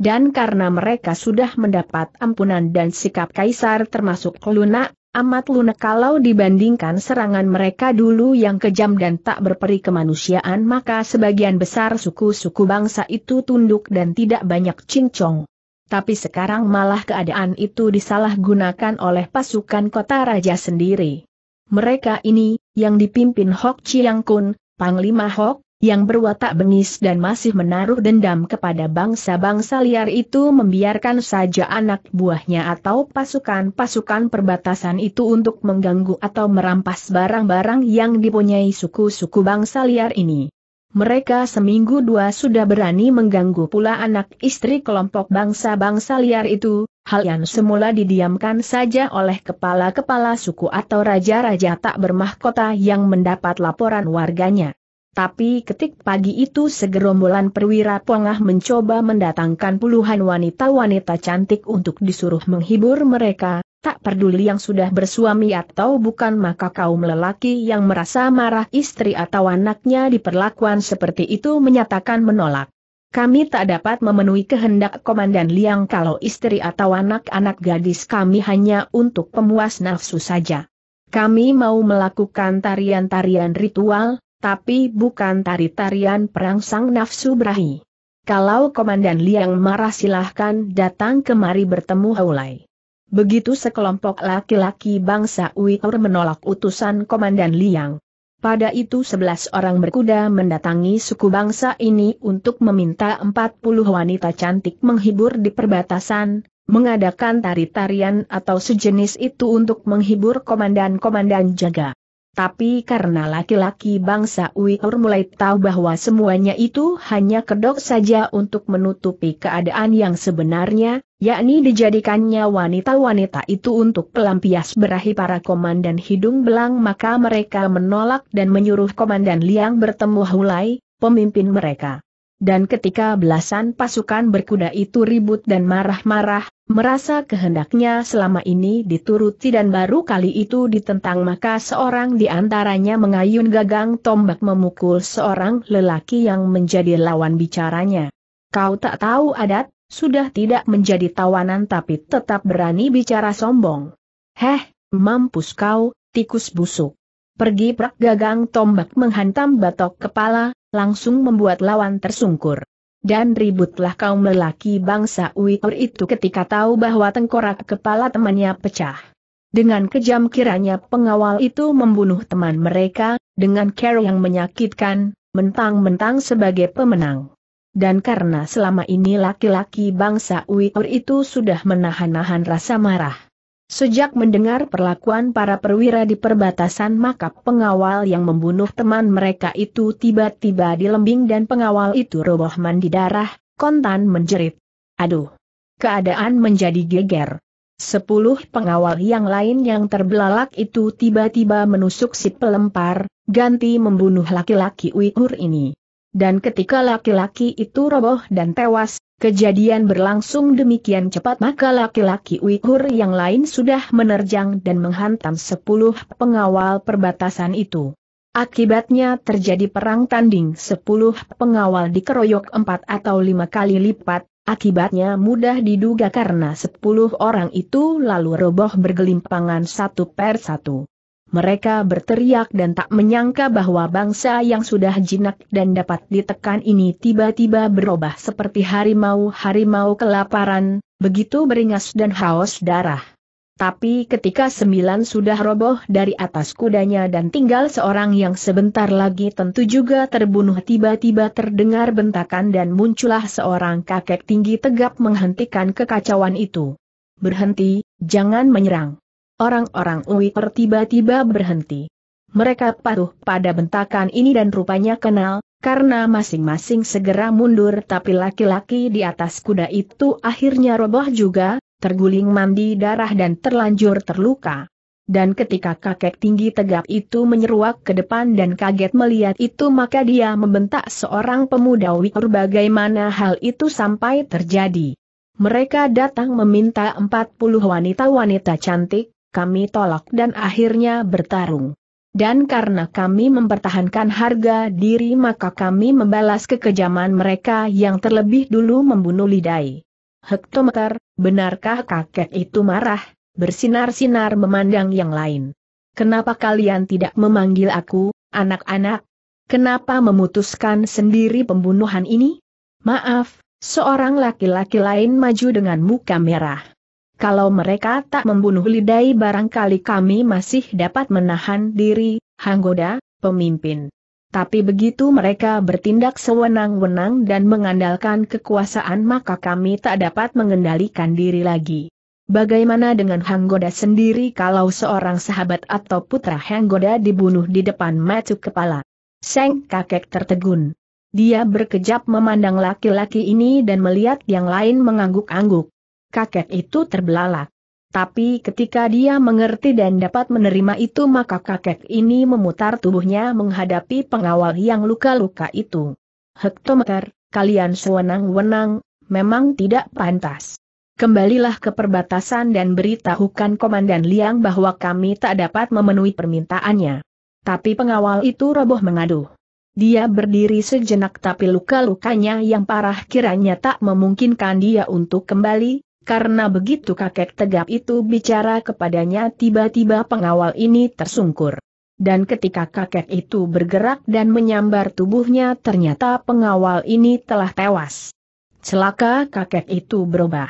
Dan karena mereka sudah mendapat ampunan dan sikap kaisar termasuk lunak, amat lunak kalau dibandingkan serangan mereka dulu yang kejam dan tak berperi kemanusiaan maka sebagian besar suku-suku bangsa itu tunduk dan tidak banyak cincong tapi sekarang malah keadaan itu disalahgunakan oleh pasukan kota raja sendiri. Mereka ini, yang dipimpin Hok Chiang Kun, Panglima Hok, yang berwatak bengis dan masih menaruh dendam kepada bangsa-bangsa liar itu membiarkan saja anak buahnya atau pasukan-pasukan perbatasan itu untuk mengganggu atau merampas barang-barang yang dipunyai suku-suku bangsa liar ini. Mereka seminggu dua sudah berani mengganggu pula anak istri kelompok bangsa-bangsa liar itu, Hal yang semula didiamkan saja oleh kepala-kepala suku atau raja-raja tak bermahkota yang mendapat laporan warganya. Tapi ketik pagi itu segerombolan perwira pongah mencoba mendatangkan puluhan wanita-wanita cantik untuk disuruh menghibur mereka, tak peduli yang sudah bersuami atau bukan maka kaum lelaki yang merasa marah istri atau anaknya diperlakukan seperti itu menyatakan menolak. Kami tak dapat memenuhi kehendak Komandan Liang kalau istri atau anak-anak gadis kami hanya untuk pemuas nafsu saja. Kami mau melakukan tarian-tarian ritual, tapi bukan tari-tarian perangsang nafsu berahi. Kalau Komandan Liang marah silahkan datang kemari bertemu Haulai. Begitu sekelompok laki-laki bangsa Uighur menolak utusan Komandan Liang, pada itu sebelas orang berkuda mendatangi suku bangsa ini untuk meminta empat puluh wanita cantik menghibur di perbatasan, mengadakan tari-tarian atau sejenis itu untuk menghibur komandan-komandan jaga. Tapi karena laki-laki bangsa Uyghur mulai tahu bahwa semuanya itu hanya kedok saja untuk menutupi keadaan yang sebenarnya, yakni dijadikannya wanita-wanita itu untuk pelampias berahi para komandan hidung belang maka mereka menolak dan menyuruh komandan Liang bertemu Hulai, pemimpin mereka. Dan ketika belasan pasukan berkuda itu ribut dan marah-marah, Merasa kehendaknya selama ini dituruti dan baru kali itu ditentang maka seorang di antaranya mengayun gagang tombak memukul seorang lelaki yang menjadi lawan bicaranya. Kau tak tahu adat, sudah tidak menjadi tawanan tapi tetap berani bicara sombong. Heh, mampus kau, tikus busuk. Pergi prak gagang tombak menghantam batok kepala, langsung membuat lawan tersungkur. Dan ributlah kaum lelaki bangsa Uyghur itu ketika tahu bahwa tengkorak kepala temannya pecah. Dengan kejam kiranya pengawal itu membunuh teman mereka, dengan cara yang menyakitkan, mentang-mentang sebagai pemenang. Dan karena selama ini laki-laki bangsa Uyghur itu sudah menahan-nahan rasa marah Sejak mendengar perlakuan para perwira di perbatasan maka pengawal yang membunuh teman mereka itu tiba-tiba dilembing dan pengawal itu roboh mandi darah, kontan menjerit. Aduh! Keadaan menjadi geger. Sepuluh pengawal yang lain yang terbelalak itu tiba-tiba menusuk si pelempar, ganti membunuh laki-laki Uighur ini. Dan ketika laki-laki itu roboh dan tewas, Kejadian berlangsung demikian cepat maka laki-laki Uighur yang lain sudah menerjang dan menghantam sepuluh pengawal perbatasan itu. Akibatnya terjadi perang tanding sepuluh pengawal dikeroyok empat atau lima kali lipat, akibatnya mudah diduga karena sepuluh orang itu lalu roboh bergelimpangan satu per satu. Mereka berteriak dan tak menyangka bahwa bangsa yang sudah jinak dan dapat ditekan ini tiba-tiba berubah seperti harimau-harimau kelaparan, begitu beringas dan haus darah. Tapi ketika sembilan sudah roboh dari atas kudanya dan tinggal seorang yang sebentar lagi tentu juga terbunuh tiba-tiba terdengar bentakan dan muncullah seorang kakek tinggi tegap menghentikan kekacauan itu. Berhenti, jangan menyerang orang-orang Ui tiba-tiba berhenti. Mereka patuh pada bentakan ini dan rupanya kenal, karena masing-masing segera mundur tapi laki-laki di atas kuda itu akhirnya roboh juga, terguling mandi darah dan terlanjur terluka. Dan ketika kakek tinggi tegap itu menyeruak ke depan dan kaget melihat itu maka dia membentak seorang pemuda Wikur bagaimana hal itu sampai terjadi. Mereka datang meminta 40 wanita-wanita cantik, kami tolak dan akhirnya bertarung. Dan karena kami mempertahankan harga diri maka kami membalas kekejaman mereka yang terlebih dulu membunuh Lidai. Hektometer, benarkah kakek itu marah, bersinar-sinar memandang yang lain? Kenapa kalian tidak memanggil aku, anak-anak? Kenapa memutuskan sendiri pembunuhan ini? Maaf, seorang laki-laki lain maju dengan muka merah. Kalau mereka tak membunuh Lidai barangkali kami masih dapat menahan diri, Hanggoda, pemimpin. Tapi begitu mereka bertindak sewenang-wenang dan mengandalkan kekuasaan maka kami tak dapat mengendalikan diri lagi. Bagaimana dengan Hanggoda sendiri kalau seorang sahabat atau putra Hanggoda dibunuh di depan matu kepala? Seng kakek tertegun. Dia berkejap memandang laki-laki ini dan melihat yang lain mengangguk-angguk kakek itu terbelalak. Tapi ketika dia mengerti dan dapat menerima itu maka kakek ini memutar tubuhnya menghadapi pengawal yang luka-luka itu. Hektometer, kalian sewenang-wenang, memang tidak pantas. Kembalilah ke perbatasan dan beritahukan Komandan Liang bahwa kami tak dapat memenuhi permintaannya. Tapi pengawal itu roboh mengaduh. Dia berdiri sejenak tapi luka-lukanya yang parah kiranya tak memungkinkan dia untuk kembali, karena begitu kakek tegap itu bicara kepadanya tiba-tiba pengawal ini tersungkur. Dan ketika kakek itu bergerak dan menyambar tubuhnya ternyata pengawal ini telah tewas. Celaka kakek itu berubah.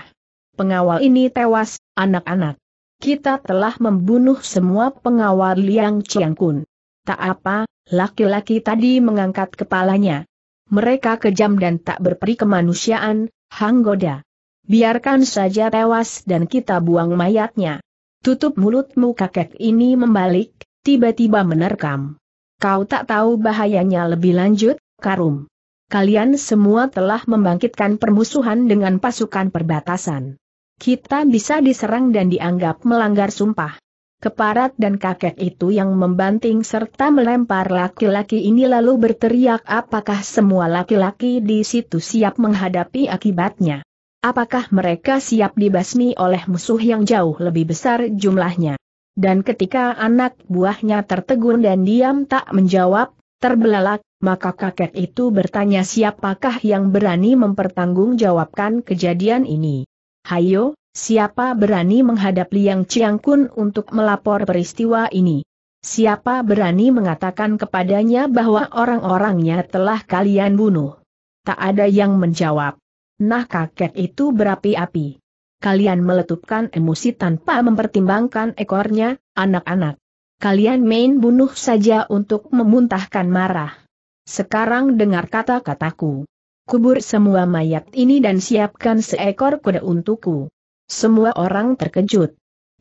Pengawal ini tewas, anak-anak. Kita telah membunuh semua pengawal Liang Chiangkun. Tak apa, laki-laki tadi mengangkat kepalanya. Mereka kejam dan tak berperi kemanusiaan, Hang Goda. Biarkan saja tewas dan kita buang mayatnya. Tutup mulutmu kakek ini membalik, tiba-tiba menerkam. Kau tak tahu bahayanya lebih lanjut, Karum. Kalian semua telah membangkitkan permusuhan dengan pasukan perbatasan. Kita bisa diserang dan dianggap melanggar sumpah. Keparat dan kakek itu yang membanting serta melempar laki-laki ini lalu berteriak apakah semua laki-laki di situ siap menghadapi akibatnya. Apakah mereka siap dibasmi oleh musuh yang jauh lebih besar jumlahnya? Dan ketika anak buahnya tertegun dan diam tak menjawab, terbelalak, maka kakek itu bertanya siapakah yang berani mempertanggungjawabkan kejadian ini. Hayo, siapa berani menghadap Liang Chiang Kun untuk melapor peristiwa ini? Siapa berani mengatakan kepadanya bahwa orang-orangnya telah kalian bunuh? Tak ada yang menjawab. Nah kakek itu berapi-api. Kalian meletupkan emosi tanpa mempertimbangkan ekornya, anak-anak. Kalian main bunuh saja untuk memuntahkan marah. Sekarang dengar kata-kataku. Kubur semua mayat ini dan siapkan seekor kuda untukku. Semua orang terkejut.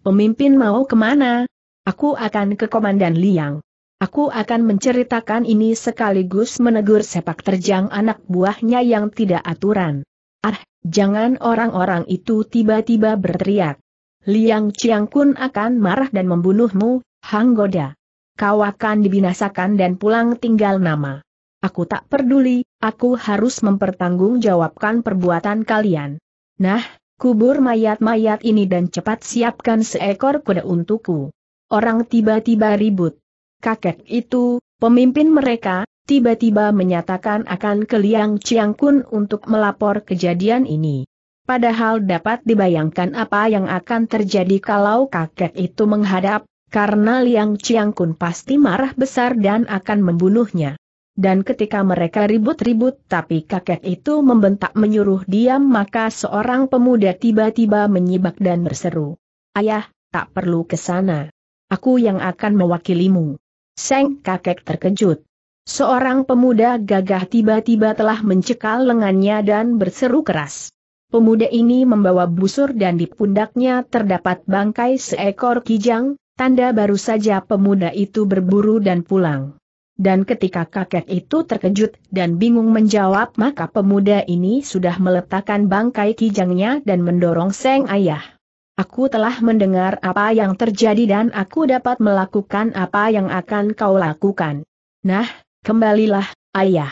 Pemimpin mau kemana? Aku akan ke Komandan Liang. Aku akan menceritakan ini sekaligus menegur sepak terjang anak buahnya yang tidak aturan. Ah, jangan orang-orang itu tiba-tiba berteriak. Liang Chiang Kun akan marah dan membunuhmu, Hang Goda. Kau akan dibinasakan dan pulang tinggal nama. Aku tak peduli, aku harus mempertanggungjawabkan perbuatan kalian. Nah, kubur mayat-mayat ini dan cepat siapkan seekor kuda untukku. Orang tiba-tiba ribut. Kakek itu, pemimpin mereka, tiba-tiba menyatakan akan ke Liang Chiang Kun untuk melapor kejadian ini. Padahal dapat dibayangkan apa yang akan terjadi kalau kakek itu menghadap, karena Liang Chiang Kun pasti marah besar dan akan membunuhnya. Dan ketika mereka ribut-ribut tapi kakek itu membentak menyuruh diam maka seorang pemuda tiba-tiba menyibak dan berseru. Ayah, tak perlu ke sana. Aku yang akan mewakilimu. Seng kakek terkejut. Seorang pemuda gagah tiba-tiba telah mencekal lengannya dan berseru keras. Pemuda ini membawa busur dan di pundaknya terdapat bangkai seekor kijang, tanda baru saja pemuda itu berburu dan pulang. Dan ketika kakek itu terkejut dan bingung menjawab maka pemuda ini sudah meletakkan bangkai kijangnya dan mendorong seng ayah. Aku telah mendengar apa yang terjadi dan aku dapat melakukan apa yang akan kau lakukan. Nah, Kembalilah, ayah.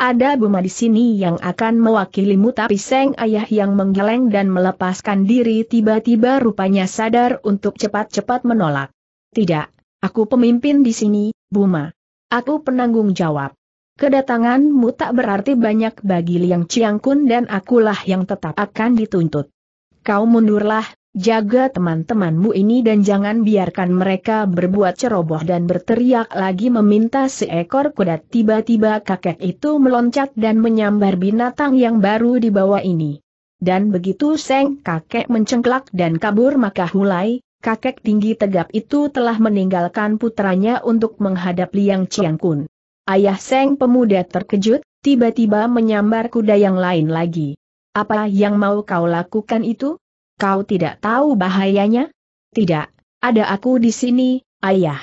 Ada Buma di sini yang akan mewakilimu tapi Seng ayah yang menggeleng dan melepaskan diri tiba-tiba rupanya sadar untuk cepat-cepat menolak. Tidak, aku pemimpin di sini, Buma. Aku penanggung jawab. Kedatanganmu tak berarti banyak bagi Liang Kun dan akulah yang tetap akan dituntut. Kau mundurlah, Jaga teman-temanmu ini dan jangan biarkan mereka berbuat ceroboh dan berteriak lagi meminta seekor kuda. Tiba-tiba kakek itu meloncat dan menyambar binatang yang baru dibawa ini. Dan begitu seng kakek mencengklak dan kabur maka hulai, kakek tinggi tegap itu telah meninggalkan putranya untuk menghadap Liang Kun. Ayah seng pemuda terkejut, tiba-tiba menyambar kuda yang lain lagi. Apa yang mau kau lakukan itu? Kau tidak tahu bahayanya? Tidak, ada aku di sini, ayah.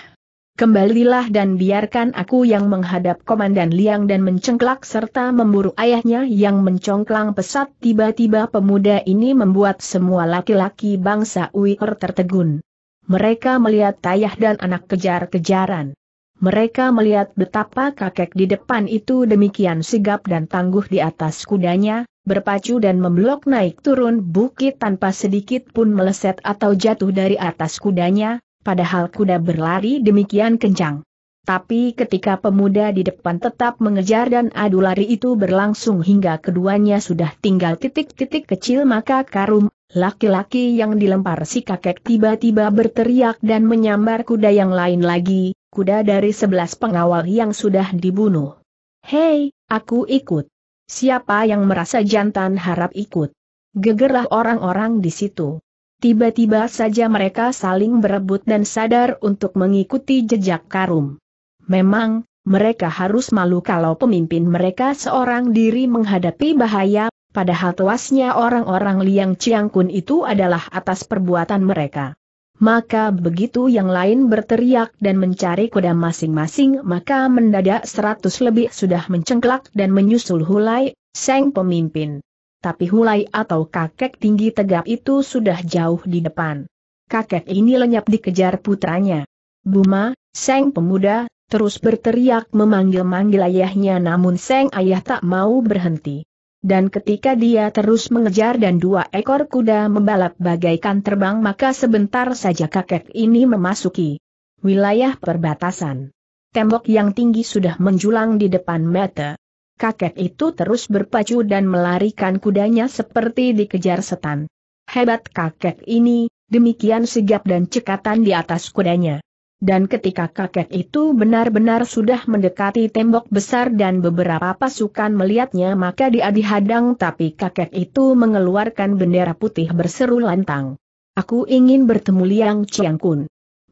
Kembalilah dan biarkan aku yang menghadap Komandan Liang dan mencengklak serta memburu ayahnya yang mencongklang pesat tiba-tiba pemuda ini membuat semua laki-laki bangsa Uyghur tertegun. Mereka melihat ayah dan anak kejar-kejaran. Mereka melihat betapa kakek di depan itu demikian sigap dan tangguh di atas kudanya, berpacu dan memblok naik turun bukit tanpa sedikit pun meleset atau jatuh dari atas kudanya, padahal kuda berlari demikian kencang. Tapi ketika pemuda di depan tetap mengejar dan adu lari itu berlangsung hingga keduanya sudah tinggal titik-titik kecil maka Karum Laki-laki yang dilempar si kakek tiba-tiba berteriak dan menyambar kuda yang lain lagi, kuda dari sebelas pengawal yang sudah dibunuh. Hei, aku ikut. Siapa yang merasa jantan harap ikut. Gegerlah orang-orang di situ. Tiba-tiba saja mereka saling berebut dan sadar untuk mengikuti jejak Karum. Memang, mereka harus malu kalau pemimpin mereka seorang diri menghadapi bahaya, padahal tuasnya orang-orang Liang Chiang Kun itu adalah atas perbuatan mereka maka begitu yang lain berteriak dan mencari kuda masing-masing maka mendadak seratus lebih sudah mencengklak dan menyusul Hulai, sang pemimpin. Tapi Hulai atau kakek tinggi tegap itu sudah jauh di depan. Kakek ini lenyap dikejar putranya. Buma, sang pemuda, terus berteriak memanggil-manggil ayahnya namun sang ayah tak mau berhenti dan ketika dia terus mengejar dan dua ekor kuda membalap bagaikan terbang maka sebentar saja kakek ini memasuki wilayah perbatasan. Tembok yang tinggi sudah menjulang di depan mata. Kakek itu terus berpacu dan melarikan kudanya seperti dikejar setan. Hebat kakek ini, demikian sigap dan cekatan di atas kudanya dan ketika kakek itu benar-benar sudah mendekati tembok besar dan beberapa pasukan melihatnya maka dia dihadang tapi kakek itu mengeluarkan bendera putih berseru lantang. Aku ingin bertemu Liang Chiangkun.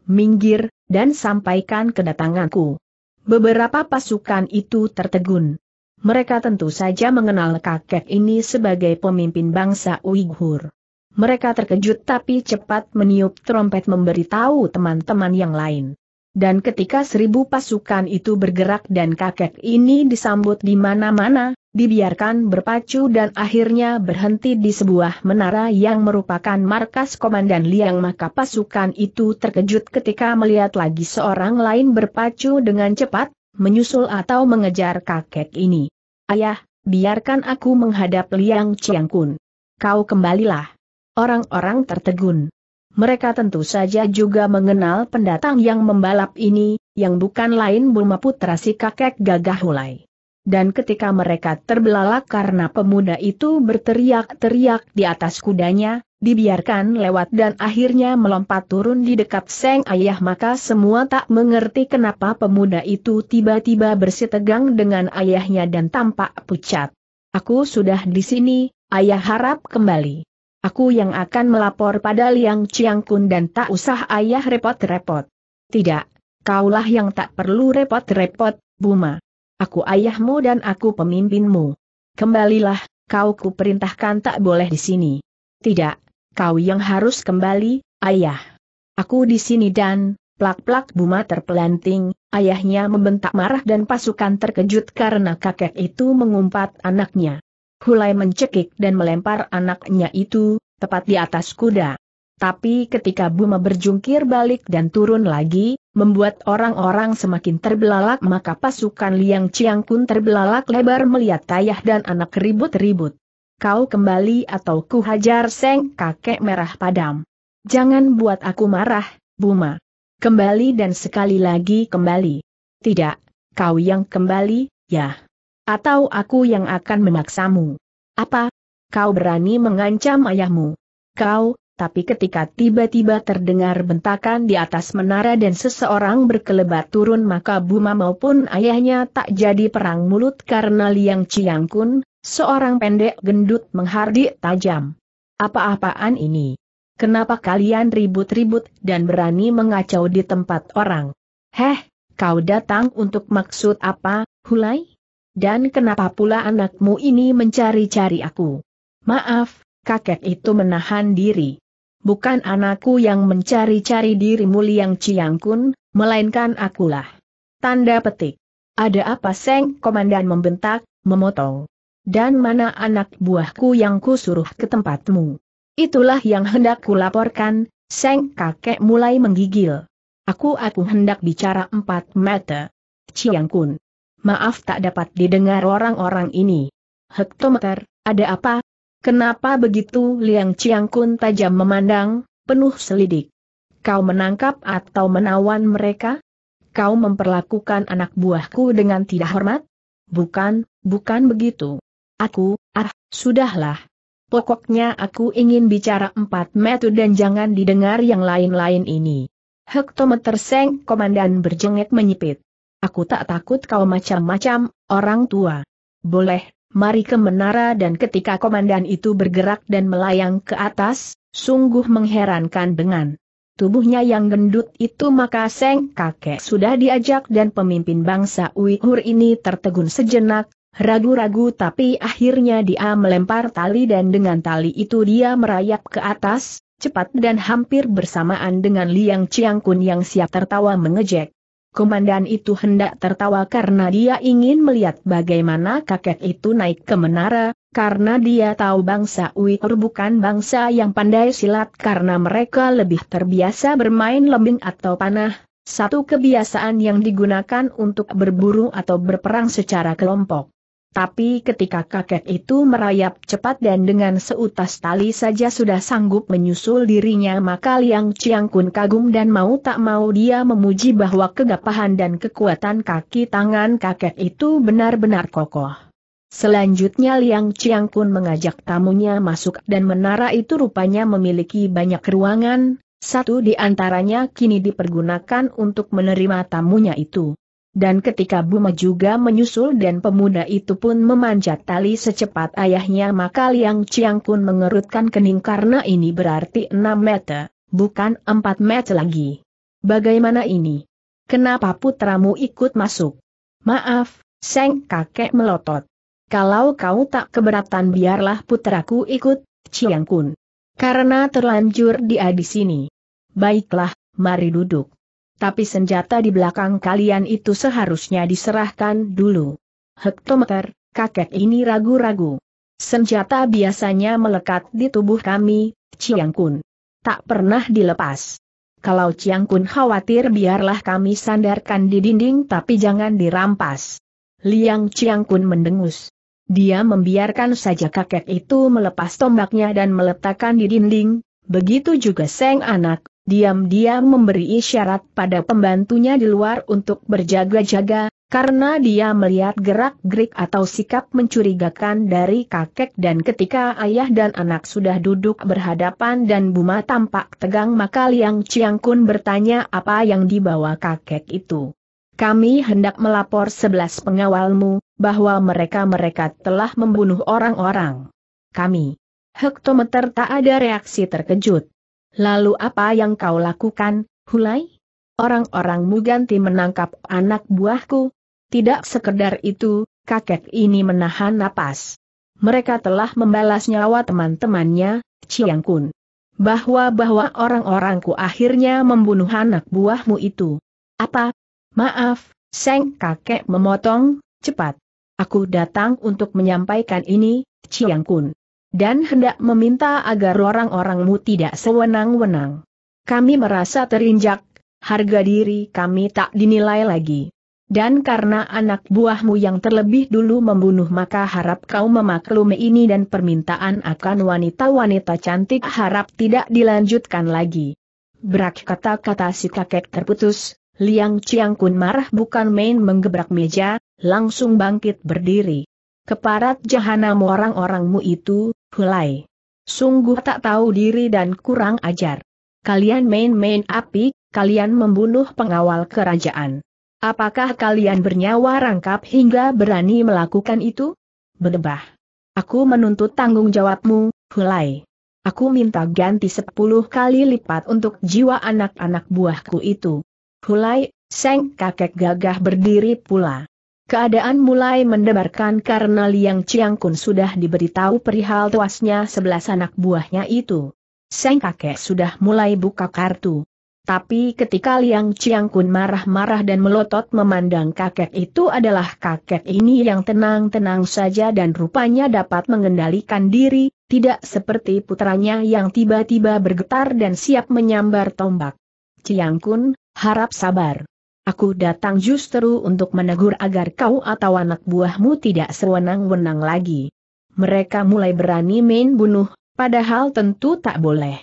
Minggir, dan sampaikan kedatanganku. Beberapa pasukan itu tertegun. Mereka tentu saja mengenal kakek ini sebagai pemimpin bangsa Uighur. Mereka terkejut tapi cepat meniup trompet memberitahu teman-teman yang lain. Dan ketika seribu pasukan itu bergerak dan kakek ini disambut di mana-mana, dibiarkan berpacu dan akhirnya berhenti di sebuah menara yang merupakan markas Komandan Liang maka pasukan itu terkejut ketika melihat lagi seorang lain berpacu dengan cepat, menyusul atau mengejar kakek ini. Ayah, biarkan aku menghadap Liang Chiang Kun. Kau kembalilah. Orang-orang tertegun. Mereka tentu saja juga mengenal pendatang yang membalap ini, yang bukan lain Bulma Putra si kakek gagah hulai. Dan ketika mereka terbelalak karena pemuda itu berteriak-teriak di atas kudanya, dibiarkan lewat dan akhirnya melompat turun di dekat Seng Ayah maka semua tak mengerti kenapa pemuda itu tiba-tiba bersitegang dengan ayahnya dan tampak pucat. Aku sudah di sini, ayah harap kembali. Aku yang akan melapor pada Liang Chiang Kun dan tak usah ayah repot-repot. Tidak, kaulah yang tak perlu repot-repot, Buma. Aku ayahmu dan aku pemimpinmu. Kembalilah, kau ku perintahkan tak boleh di sini. Tidak, kau yang harus kembali, ayah. Aku di sini dan, plak-plak Buma terpelanting, ayahnya membentak marah dan pasukan terkejut karena kakek itu mengumpat anaknya. Hulai mencekik dan melempar anaknya itu, tepat di atas kuda. Tapi ketika Buma berjungkir balik dan turun lagi, membuat orang-orang semakin terbelalak maka pasukan Liang Chiang pun terbelalak lebar melihat ayah dan anak ribut-ribut. Kau kembali atau ku hajar seng kakek merah padam. Jangan buat aku marah, Buma. Kembali dan sekali lagi kembali. Tidak, kau yang kembali, ya. Atau aku yang akan memaksamu. Apa? Kau berani mengancam ayahmu. Kau, tapi ketika tiba-tiba terdengar bentakan di atas menara dan seseorang berkelebat turun maka Buma maupun ayahnya tak jadi perang mulut karena Liang Ciangkun, seorang pendek gendut menghardik tajam. Apa-apaan ini? Kenapa kalian ribut-ribut dan berani mengacau di tempat orang? Heh, kau datang untuk maksud apa, Hulai? Dan kenapa pula anakmu ini mencari-cari aku? Maaf, kakek itu menahan diri. Bukan anakku yang mencari-cari dirimu Liang Ciangkun, melainkan akulah. Tanda petik. Ada apa Seng Komandan membentak, memotong. Dan mana anak buahku yang kusuruh ke tempatmu? Itulah yang hendak kulaporkan, Seng kakek mulai menggigil. Aku aku hendak bicara empat mata. Ciangkun. Maaf tak dapat didengar orang-orang ini. Hektometer, ada apa? Kenapa begitu Liang Ciangkun tajam memandang, penuh selidik. Kau menangkap atau menawan mereka? Kau memperlakukan anak buahku dengan tidak hormat? Bukan, bukan begitu. Aku, ah, sudahlah. Pokoknya aku ingin bicara empat metode dan jangan didengar yang lain-lain ini. Hektometer Seng Komandan berjenget menyipit. Aku tak takut kau macam-macam, orang tua. Boleh, mari ke menara dan ketika komandan itu bergerak dan melayang ke atas, sungguh mengherankan dengan tubuhnya yang gendut itu maka Seng kakek sudah diajak dan pemimpin bangsa Uyghur ini tertegun sejenak, ragu-ragu tapi akhirnya dia melempar tali dan dengan tali itu dia merayap ke atas, cepat dan hampir bersamaan dengan Liang Kun yang siap tertawa mengejek. Komandan itu hendak tertawa karena dia ingin melihat bagaimana kakek itu naik ke menara, karena dia tahu bangsa Uighur bukan bangsa yang pandai silat karena mereka lebih terbiasa bermain lembing atau panah, satu kebiasaan yang digunakan untuk berburu atau berperang secara kelompok. Tapi ketika kakek itu merayap cepat dan dengan seutas tali saja sudah sanggup menyusul dirinya maka Liang Chiang Kun kagum dan mau tak mau dia memuji bahwa kegapahan dan kekuatan kaki tangan kakek itu benar-benar kokoh. Selanjutnya Liang Chiang Kun mengajak tamunya masuk dan menara itu rupanya memiliki banyak ruangan, satu di antaranya kini dipergunakan untuk menerima tamunya itu. Dan ketika Buma juga menyusul dan pemuda itu pun memanjat tali secepat ayahnya maka Liang Chiang pun mengerutkan kening karena ini berarti 6 meter, bukan 4 meter lagi. Bagaimana ini? Kenapa putramu ikut masuk? Maaf, Seng kakek melotot. Kalau kau tak keberatan biarlah putraku ikut, Chiang Kun. Karena terlanjur dia di sini. Baiklah, mari duduk tapi senjata di belakang kalian itu seharusnya diserahkan dulu. Hektometer, kakek ini ragu-ragu. Senjata biasanya melekat di tubuh kami, Chiang Kun. Tak pernah dilepas. Kalau Chiang Kun khawatir biarlah kami sandarkan di dinding tapi jangan dirampas. Liang Chiang Kun mendengus. Dia membiarkan saja kakek itu melepas tombaknya dan meletakkan di dinding, begitu juga Seng anak, diam-diam memberi isyarat pada pembantunya di luar untuk berjaga-jaga, karena dia melihat gerak-gerik atau sikap mencurigakan dari kakek dan ketika ayah dan anak sudah duduk berhadapan dan Buma tampak tegang maka Liang Chiang Kun bertanya apa yang dibawa kakek itu. Kami hendak melapor sebelas pengawalmu, bahwa mereka-mereka telah membunuh orang-orang. Kami. Hektometer tak ada reaksi terkejut. Lalu apa yang kau lakukan, Hulai? Orang-orangmu ganti menangkap anak buahku. Tidak sekedar itu, kakek ini menahan napas. Mereka telah membalas nyawa teman-temannya, Chiang Kun. Bahwa-bahwa orang-orangku akhirnya membunuh anak buahmu itu. Apa? Maaf, Seng kakek memotong, cepat. Aku datang untuk menyampaikan ini, Chiang Kun dan hendak meminta agar orang-orangmu tidak sewenang-wenang. Kami merasa terinjak, harga diri kami tak dinilai lagi. Dan karena anak buahmu yang terlebih dulu membunuh maka harap kau memaklumi ini dan permintaan akan wanita-wanita cantik harap tidak dilanjutkan lagi. Berak kata-kata si kakek terputus, Liang Chiang Kun marah bukan main menggebrak meja, langsung bangkit berdiri. Keparat jahanam orang-orangmu itu, hulai. Sungguh tak tahu diri dan kurang ajar. Kalian main-main api, kalian membunuh pengawal kerajaan. Apakah kalian bernyawa rangkap hingga berani melakukan itu? Berdebah. Aku menuntut tanggung jawabmu, hulai. Aku minta ganti sepuluh kali lipat untuk jiwa anak-anak buahku itu. Hulai, seng kakek gagah berdiri pula. Keadaan mulai mendebarkan karena Liang Chiangkun sudah diberitahu perihal tuasnya sebelas anak buahnya itu. Sang kakek sudah mulai buka kartu. Tapi ketika Liang Chiangkun marah-marah dan melotot memandang kakek itu adalah kakek ini yang tenang-tenang saja dan rupanya dapat mengendalikan diri, tidak seperti putranya yang tiba-tiba bergetar dan siap menyambar tombak. Chiangkun, harap sabar. Aku datang justru untuk menegur agar kau atau anak buahmu tidak sewenang-wenang lagi. Mereka mulai berani main bunuh, padahal tentu tak boleh.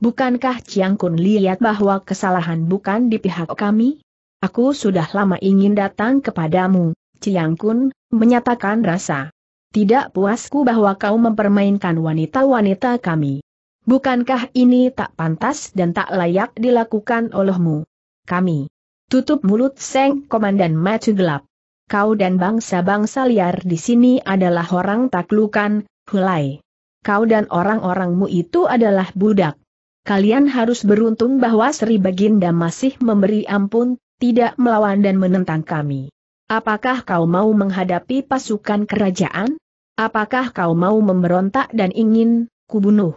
Bukankah Chiang Kun lihat bahwa kesalahan bukan di pihak kami? Aku sudah lama ingin datang kepadamu, Chiang Kun, menyatakan rasa. Tidak puasku bahwa kau mempermainkan wanita-wanita kami. Bukankah ini tak pantas dan tak layak dilakukan olehmu? Kami Tutup mulut Seng Komandan Macu gelap. Kau dan bangsa-bangsa liar di sini adalah orang taklukan, hulai. Kau dan orang-orangmu itu adalah budak. Kalian harus beruntung bahwa Sri Baginda masih memberi ampun, tidak melawan dan menentang kami. Apakah kau mau menghadapi pasukan kerajaan? Apakah kau mau memberontak dan ingin kubunuh?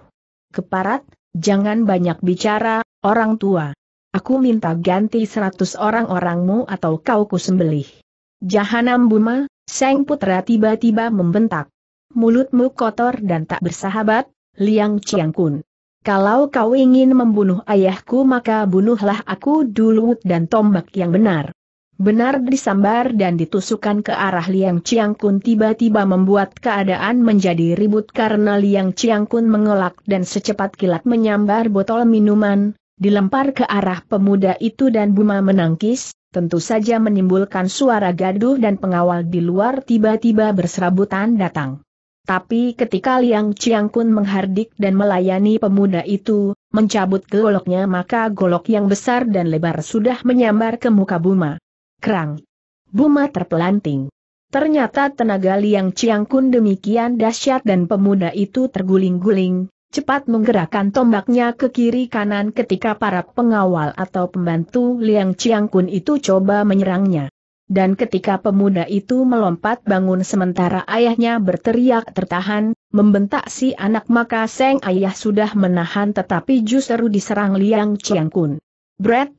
Keparat, jangan banyak bicara, orang tua. Aku minta ganti seratus orang-orangmu atau kau kusembelih. Jahanam Buma, Seng Putra tiba-tiba membentak. Mulutmu kotor dan tak bersahabat, Liang Kun. Kalau kau ingin membunuh ayahku maka bunuhlah aku dulu dan tombak yang benar. Benar disambar dan ditusukkan ke arah Liang Kun tiba-tiba membuat keadaan menjadi ribut karena Liang Kun mengelak dan secepat kilat menyambar botol minuman, dilempar ke arah pemuda itu dan Buma menangkis, tentu saja menimbulkan suara gaduh dan pengawal di luar tiba-tiba berserabutan datang. Tapi ketika Liang Kun menghardik dan melayani pemuda itu, mencabut goloknya maka golok yang besar dan lebar sudah menyambar ke muka Buma. Kerang. Buma terpelanting. Ternyata tenaga Liang Kun demikian dahsyat dan pemuda itu terguling-guling, cepat menggerakkan tombaknya ke kiri kanan ketika para pengawal atau pembantu Liang Kun itu coba menyerangnya. Dan ketika pemuda itu melompat bangun sementara ayahnya berteriak tertahan, membentak si anak maka Seng ayah sudah menahan tetapi justru diserang Liang Kun. Brett!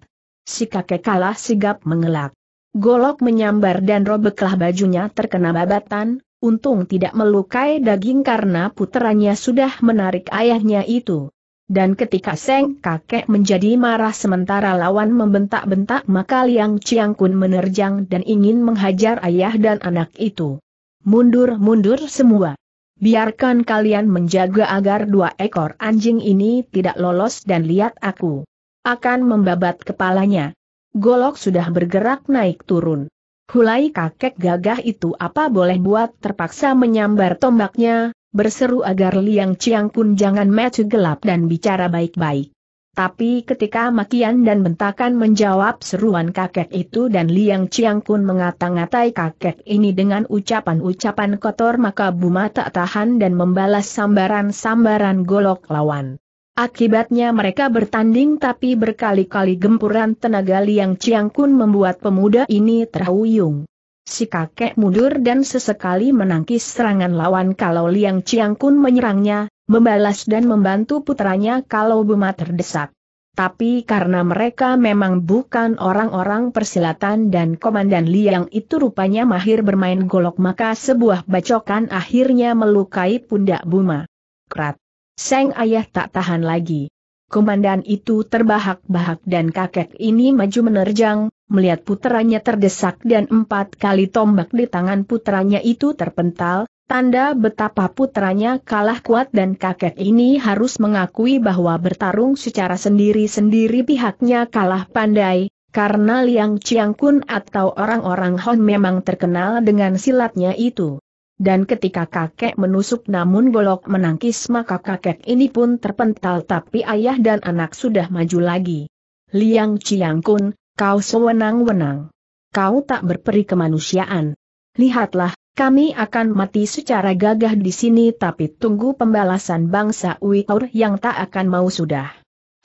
Si kakek kalah sigap mengelak. Golok menyambar dan robeklah bajunya terkena babatan, Untung tidak melukai daging karena puteranya sudah menarik ayahnya itu. Dan ketika Seng kakek menjadi marah sementara lawan membentak-bentak maka Liang Chiang Kun menerjang dan ingin menghajar ayah dan anak itu. Mundur-mundur semua. Biarkan kalian menjaga agar dua ekor anjing ini tidak lolos dan lihat aku. Akan membabat kepalanya. Golok sudah bergerak naik turun. Hulai kakek gagah itu apa boleh buat terpaksa menyambar tombaknya, berseru agar Liang Chiang Kun jangan metu gelap dan bicara baik-baik. Tapi ketika makian dan bentakan menjawab seruan kakek itu dan Liang Chiang Kun mengata-ngatai kakek ini dengan ucapan-ucapan kotor maka Buma tak tahan dan membalas sambaran-sambaran golok lawan. Akibatnya mereka bertanding tapi berkali-kali gempuran tenaga Liang Chiang Kun membuat pemuda ini terhuyung. Si kakek mundur dan sesekali menangkis serangan lawan kalau Liang Chiang Kun menyerangnya, membalas dan membantu putranya kalau Buma terdesak. Tapi karena mereka memang bukan orang-orang persilatan dan komandan Liang itu rupanya mahir bermain golok maka sebuah bacokan akhirnya melukai pundak Buma. Krat. Seng ayah tak tahan lagi. Komandan itu terbahak-bahak dan kakek ini maju menerjang, melihat putranya terdesak dan empat kali tombak di tangan putranya itu terpental, tanda betapa putranya kalah kuat dan kakek ini harus mengakui bahwa bertarung secara sendiri-sendiri pihaknya kalah pandai, karena Liang Chiang Kun atau orang-orang Hon memang terkenal dengan silatnya itu dan ketika kakek menusuk namun golok menangkis maka kakek ini pun terpental tapi ayah dan anak sudah maju lagi. Liang Chiang Kun, kau sewenang-wenang. Kau tak berperi kemanusiaan. Lihatlah, kami akan mati secara gagah di sini tapi tunggu pembalasan bangsa Uyghur yang tak akan mau sudah.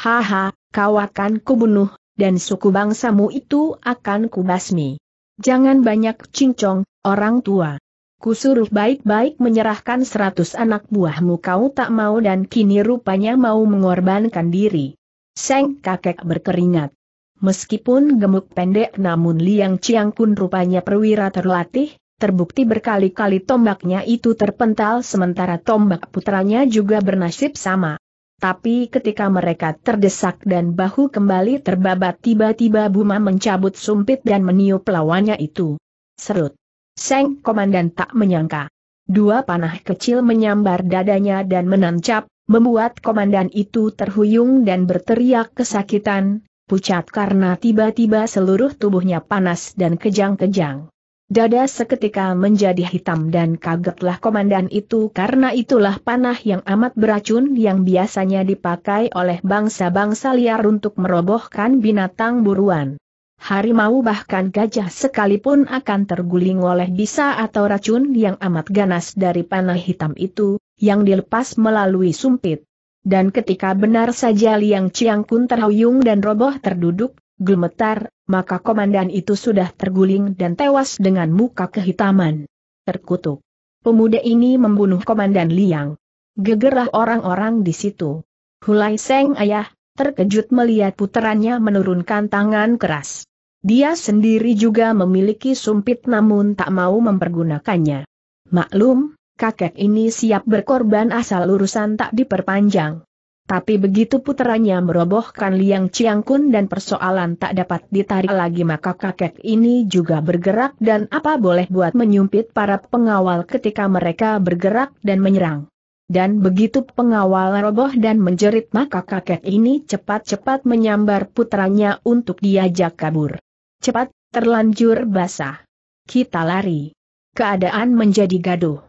Haha, kau akan kubunuh, dan suku bangsamu itu akan kubasmi. Jangan banyak cincong, orang tua. Kusuruh baik-baik menyerahkan seratus anak buahmu kau tak mau dan kini rupanya mau mengorbankan diri. Seng kakek berkeringat. Meskipun gemuk pendek namun Liang Chiang Kun rupanya perwira terlatih, terbukti berkali-kali tombaknya itu terpental sementara tombak putranya juga bernasib sama. Tapi ketika mereka terdesak dan bahu kembali terbabat tiba-tiba Buma mencabut sumpit dan meniup lawannya itu. Serut. Seng Komandan tak menyangka. Dua panah kecil menyambar dadanya dan menancap, membuat komandan itu terhuyung dan berteriak kesakitan, pucat karena tiba-tiba seluruh tubuhnya panas dan kejang-kejang. Dada seketika menjadi hitam dan kagetlah komandan itu karena itulah panah yang amat beracun yang biasanya dipakai oleh bangsa-bangsa liar untuk merobohkan binatang buruan harimau bahkan gajah sekalipun akan terguling oleh bisa atau racun yang amat ganas dari panah hitam itu, yang dilepas melalui sumpit. Dan ketika benar saja Liang Chiang Kun terhuyung dan roboh terduduk, gemetar, maka komandan itu sudah terguling dan tewas dengan muka kehitaman. Terkutuk. Pemuda ini membunuh komandan Liang. Gegerah orang-orang di situ. Hulai Seng ayah, terkejut melihat puterannya menurunkan tangan keras. Dia sendiri juga memiliki sumpit namun tak mau mempergunakannya. Maklum, kakek ini siap berkorban asal urusan tak diperpanjang. Tapi begitu putranya merobohkan Liang Ciangkun dan persoalan tak dapat ditarik lagi maka kakek ini juga bergerak dan apa boleh buat menyumpit para pengawal ketika mereka bergerak dan menyerang. Dan begitu pengawal roboh dan menjerit maka kakek ini cepat-cepat menyambar putranya untuk diajak kabur. Cepat, terlanjur basah. Kita lari. Keadaan menjadi gaduh.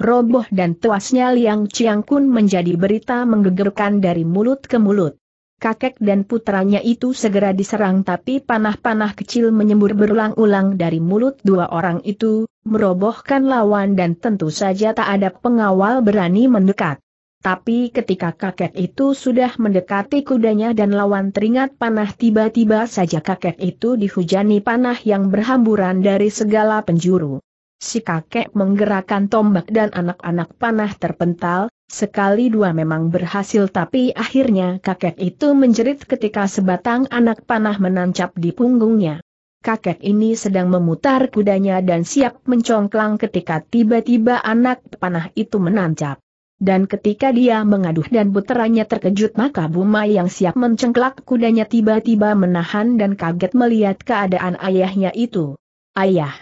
Roboh dan tuasnya Liang Chiang Kun menjadi berita menggegerkan dari mulut ke mulut. Kakek dan putranya itu segera diserang tapi panah-panah kecil menyembur berulang-ulang dari mulut dua orang itu, merobohkan lawan dan tentu saja tak ada pengawal berani mendekat. Tapi ketika kakek itu sudah mendekati kudanya dan lawan teringat panah tiba-tiba saja kakek itu dihujani panah yang berhamburan dari segala penjuru. Si kakek menggerakkan tombak dan anak-anak panah terpental, sekali dua memang berhasil tapi akhirnya kakek itu menjerit ketika sebatang anak panah menancap di punggungnya. Kakek ini sedang memutar kudanya dan siap mencongklang ketika tiba-tiba anak panah itu menancap. Dan ketika dia mengaduh dan puteranya terkejut maka Buma yang siap mencengklak kudanya tiba-tiba menahan dan kaget melihat keadaan ayahnya itu. Ayah!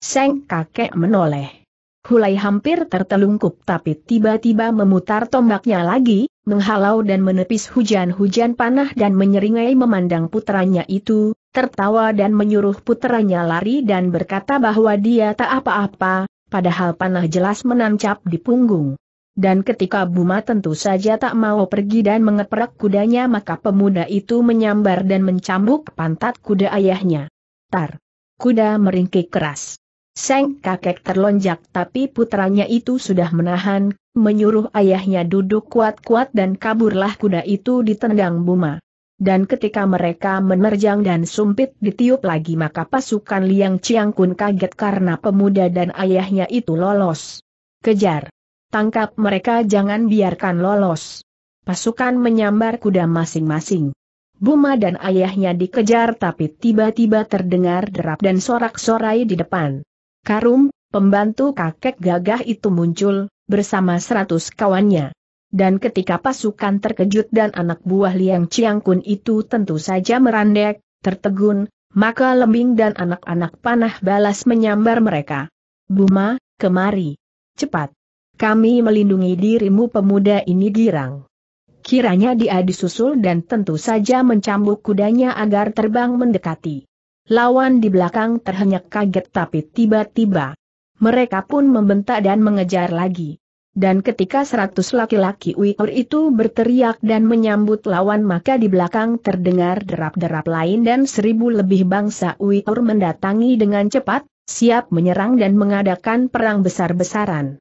Seng kakek menoleh. Hulai hampir tertelungkup tapi tiba-tiba memutar tombaknya lagi, menghalau dan menepis hujan-hujan panah dan menyeringai memandang puteranya itu, tertawa dan menyuruh puteranya lari dan berkata bahwa dia tak apa-apa, padahal panah jelas menancap di punggung dan ketika Buma tentu saja tak mau pergi dan mengeprak kudanya maka pemuda itu menyambar dan mencambuk pantat kuda ayahnya. Tar! Kuda meringkik keras. Seng kakek terlonjak tapi putranya itu sudah menahan, menyuruh ayahnya duduk kuat-kuat dan kaburlah kuda itu ditendang Buma. Dan ketika mereka menerjang dan sumpit ditiup lagi maka pasukan Liang Chiang Kun kaget karena pemuda dan ayahnya itu lolos. Kejar! tangkap mereka jangan biarkan lolos. Pasukan menyambar kuda masing-masing. Buma dan ayahnya dikejar tapi tiba-tiba terdengar derap dan sorak-sorai di depan. Karum, pembantu kakek gagah itu muncul, bersama seratus kawannya. Dan ketika pasukan terkejut dan anak buah Liang Ciangkun itu tentu saja merandek, tertegun, maka Lembing dan anak-anak panah balas menyambar mereka. Buma, kemari. Cepat. Kami melindungi dirimu pemuda ini girang. Kiranya dia disusul dan tentu saja mencambuk kudanya agar terbang mendekati. Lawan di belakang terhenyak kaget tapi tiba-tiba. Mereka pun membentak dan mengejar lagi. Dan ketika seratus laki-laki Uyghur itu berteriak dan menyambut lawan maka di belakang terdengar derap-derap lain dan seribu lebih bangsa Uyghur mendatangi dengan cepat, siap menyerang dan mengadakan perang besar-besaran.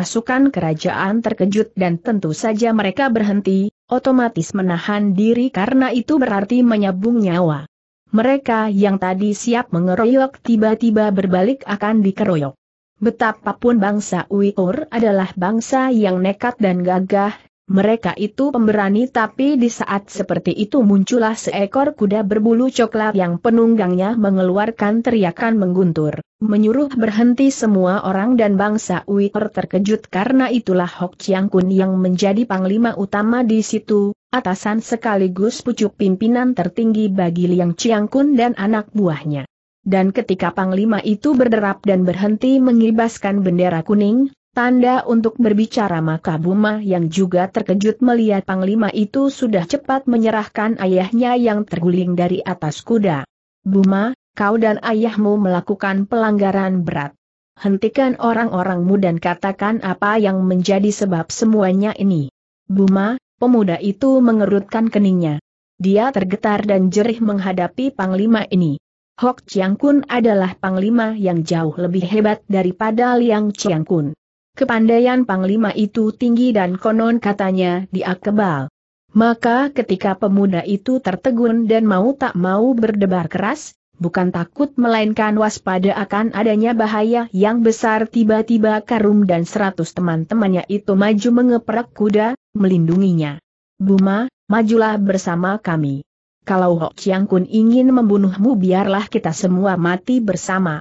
Pasukan kerajaan terkejut dan tentu saja mereka berhenti, otomatis menahan diri karena itu berarti menyabung nyawa. Mereka yang tadi siap mengeroyok tiba-tiba berbalik akan dikeroyok. Betapapun bangsa Uyghur adalah bangsa yang nekat dan gagah, mereka itu pemberani tapi di saat seperti itu muncullah seekor kuda berbulu coklat yang penunggangnya mengeluarkan teriakan mengguntur, menyuruh berhenti semua orang dan bangsa Uyghur terkejut karena itulah Hok Chiang Kun yang menjadi panglima utama di situ, atasan sekaligus pucuk pimpinan tertinggi bagi Liang Chiang Kun dan anak buahnya. Dan ketika panglima itu berderap dan berhenti mengibaskan bendera kuning, Tanda untuk berbicara maka Buma yang juga terkejut melihat Panglima itu sudah cepat menyerahkan ayahnya yang terguling dari atas kuda. Buma, kau dan ayahmu melakukan pelanggaran berat. Hentikan orang-orangmu dan katakan apa yang menjadi sebab semuanya ini. Buma, pemuda itu mengerutkan keningnya. Dia tergetar dan jerih menghadapi Panglima ini. Hok Chiang Kun adalah panglima yang jauh lebih hebat daripada Liang Chiang Kun. Kepandaian Panglima itu tinggi dan konon katanya dia kebal. Maka ketika pemuda itu tertegun dan mau tak mau berdebar keras, bukan takut melainkan waspada akan adanya bahaya yang besar tiba-tiba Karum dan seratus teman-temannya itu maju mengeprak kuda, melindunginya. Buma, majulah bersama kami. Kalau Hok Chiang Kun ingin membunuhmu biarlah kita semua mati bersama.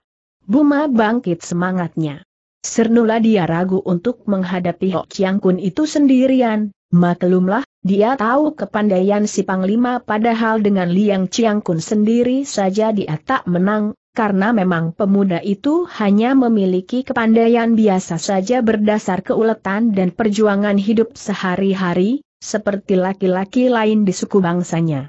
Buma bangkit semangatnya. Sernula dia ragu untuk menghadapi Hok Chiang Kun itu sendirian, maklumlah, dia tahu kepandaian si Panglima padahal dengan Liang Chiang Kun sendiri saja dia tak menang, karena memang pemuda itu hanya memiliki kepandaian biasa saja berdasar keuletan dan perjuangan hidup sehari-hari, seperti laki-laki lain di suku bangsanya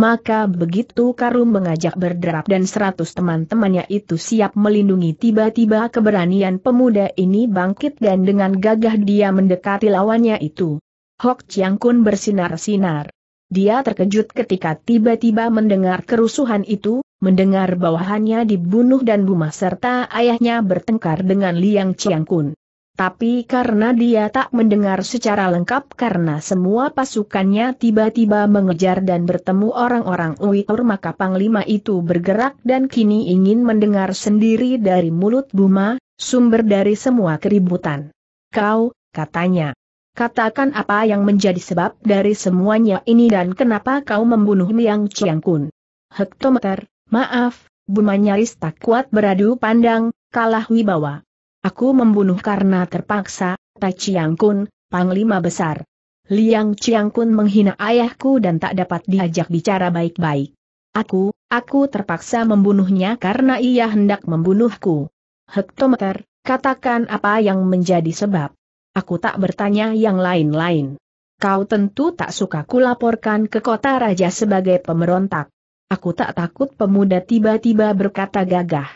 maka begitu Karum mengajak berderap dan seratus teman-temannya itu siap melindungi tiba-tiba keberanian pemuda ini bangkit dan dengan gagah dia mendekati lawannya itu. Hok Chiang Kun bersinar-sinar. Dia terkejut ketika tiba-tiba mendengar kerusuhan itu, mendengar bawahannya dibunuh dan Buma serta ayahnya bertengkar dengan Liang Chiang Kun tapi karena dia tak mendengar secara lengkap karena semua pasukannya tiba-tiba mengejar dan bertemu orang-orang Uitur maka Panglima itu bergerak dan kini ingin mendengar sendiri dari mulut Buma, sumber dari semua keributan. Kau, katanya. Katakan apa yang menjadi sebab dari semuanya ini dan kenapa kau membunuh Liang Chiangkun. Hektometer, maaf, Buma nyaris tak kuat beradu pandang, kalah wibawa. Aku membunuh karena terpaksa, Tai Chiang Kun, Panglima Besar. Liang Chiang Kun menghina ayahku dan tak dapat diajak bicara baik-baik. Aku, aku terpaksa membunuhnya karena ia hendak membunuhku. Hektometer, katakan apa yang menjadi sebab. Aku tak bertanya yang lain-lain. Kau tentu tak suka kulaporkan ke kota raja sebagai pemberontak. Aku tak takut pemuda tiba-tiba berkata gagah.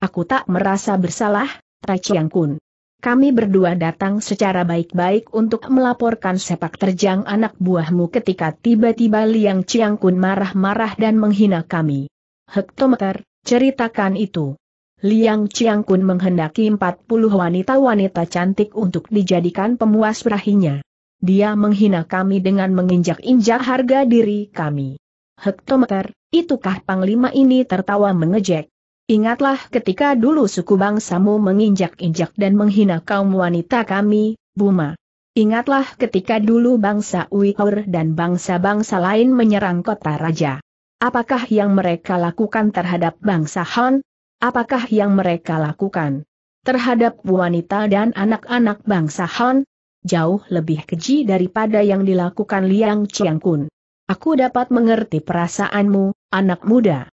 Aku tak merasa bersalah, Raciang Kun. Kami berdua datang secara baik-baik untuk melaporkan sepak terjang anak buahmu ketika tiba-tiba Liang Chiang Kun marah-marah dan menghina kami. Hektometer, ceritakan itu. Liang Chiang Kun menghendaki 40 wanita-wanita cantik untuk dijadikan pemuas rahinya. Dia menghina kami dengan menginjak-injak harga diri kami. Hektometer, itukah Panglima ini tertawa mengejek? Ingatlah ketika dulu suku bangsamu menginjak-injak dan menghina kaum wanita kami, Buma. Ingatlah ketika dulu bangsa Uighur dan bangsa-bangsa lain menyerang kota raja. Apakah yang mereka lakukan terhadap bangsa Han? Apakah yang mereka lakukan terhadap wanita dan anak-anak bangsa Han? Jauh lebih keji daripada yang dilakukan Liang Chiang Kun. Aku dapat mengerti perasaanmu, anak muda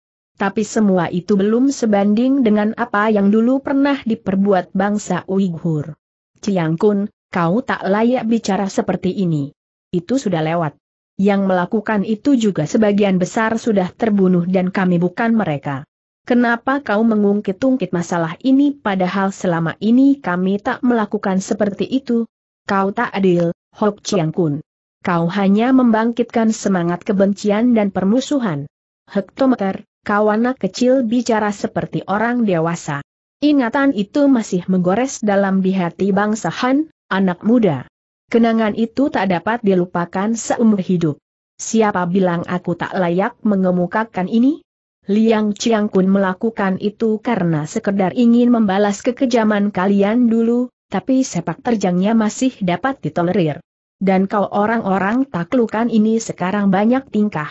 tapi semua itu belum sebanding dengan apa yang dulu pernah diperbuat bangsa Uighur. Ciang Kun, kau tak layak bicara seperti ini. Itu sudah lewat. Yang melakukan itu juga sebagian besar sudah terbunuh dan kami bukan mereka. Kenapa kau mengungkit-ungkit masalah ini padahal selama ini kami tak melakukan seperti itu? Kau tak adil, Hok Chiang Kun. Kau hanya membangkitkan semangat kebencian dan permusuhan. Hektometer, kau anak kecil bicara seperti orang dewasa. Ingatan itu masih menggores dalam di hati bangsa Han, anak muda. Kenangan itu tak dapat dilupakan seumur hidup. Siapa bilang aku tak layak mengemukakan ini? Liang Chiang Kun melakukan itu karena sekedar ingin membalas kekejaman kalian dulu, tapi sepak terjangnya masih dapat ditolerir. Dan kau orang-orang taklukan ini sekarang banyak tingkah.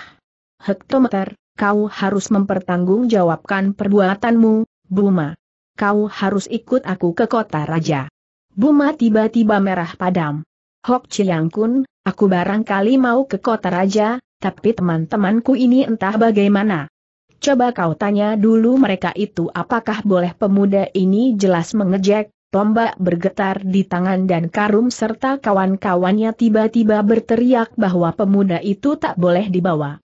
Hektometer, kau harus mempertanggungjawabkan perbuatanmu, Buma. Kau harus ikut aku ke kota raja. Buma tiba-tiba merah padam. Hok Chiang Kun, aku barangkali mau ke kota raja, tapi teman-temanku ini entah bagaimana. Coba kau tanya dulu mereka itu apakah boleh pemuda ini jelas mengejek, tombak bergetar di tangan dan karum serta kawan-kawannya tiba-tiba berteriak bahwa pemuda itu tak boleh dibawa.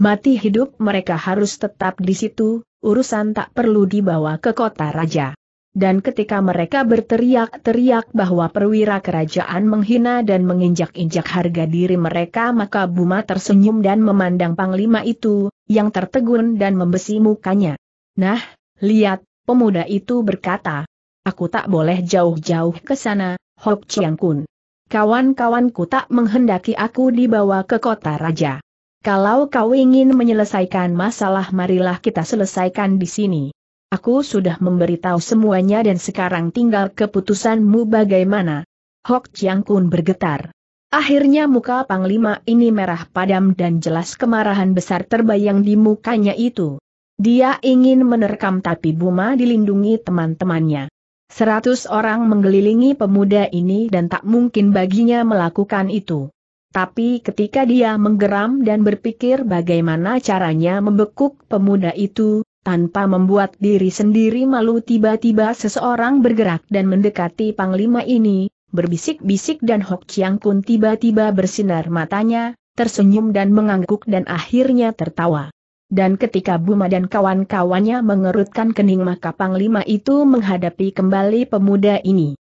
Mati hidup mereka harus tetap di situ, urusan tak perlu dibawa ke kota raja. Dan ketika mereka berteriak-teriak bahwa perwira kerajaan menghina dan menginjak-injak harga diri mereka maka Buma tersenyum dan memandang Panglima itu, yang tertegun dan membesi mukanya. Nah, lihat, pemuda itu berkata, aku tak boleh jauh-jauh ke sana, Hok Chiang Kun. Kawan-kawanku tak menghendaki aku dibawa ke kota raja. Kalau kau ingin menyelesaikan masalah marilah kita selesaikan di sini. Aku sudah memberitahu semuanya dan sekarang tinggal keputusanmu bagaimana. Hok Chiang Kun bergetar. Akhirnya muka Panglima ini merah padam dan jelas kemarahan besar terbayang di mukanya itu. Dia ingin menerkam tapi Buma dilindungi teman-temannya. Seratus orang mengelilingi pemuda ini dan tak mungkin baginya melakukan itu. Tapi ketika dia menggeram dan berpikir bagaimana caranya membekuk pemuda itu, tanpa membuat diri sendiri malu tiba-tiba seseorang bergerak dan mendekati panglima ini, berbisik-bisik dan Hok Chiang Kun tiba-tiba bersinar matanya, tersenyum dan mengangguk dan akhirnya tertawa. Dan ketika Buma dan kawan-kawannya mengerutkan kening maka panglima itu menghadapi kembali pemuda ini.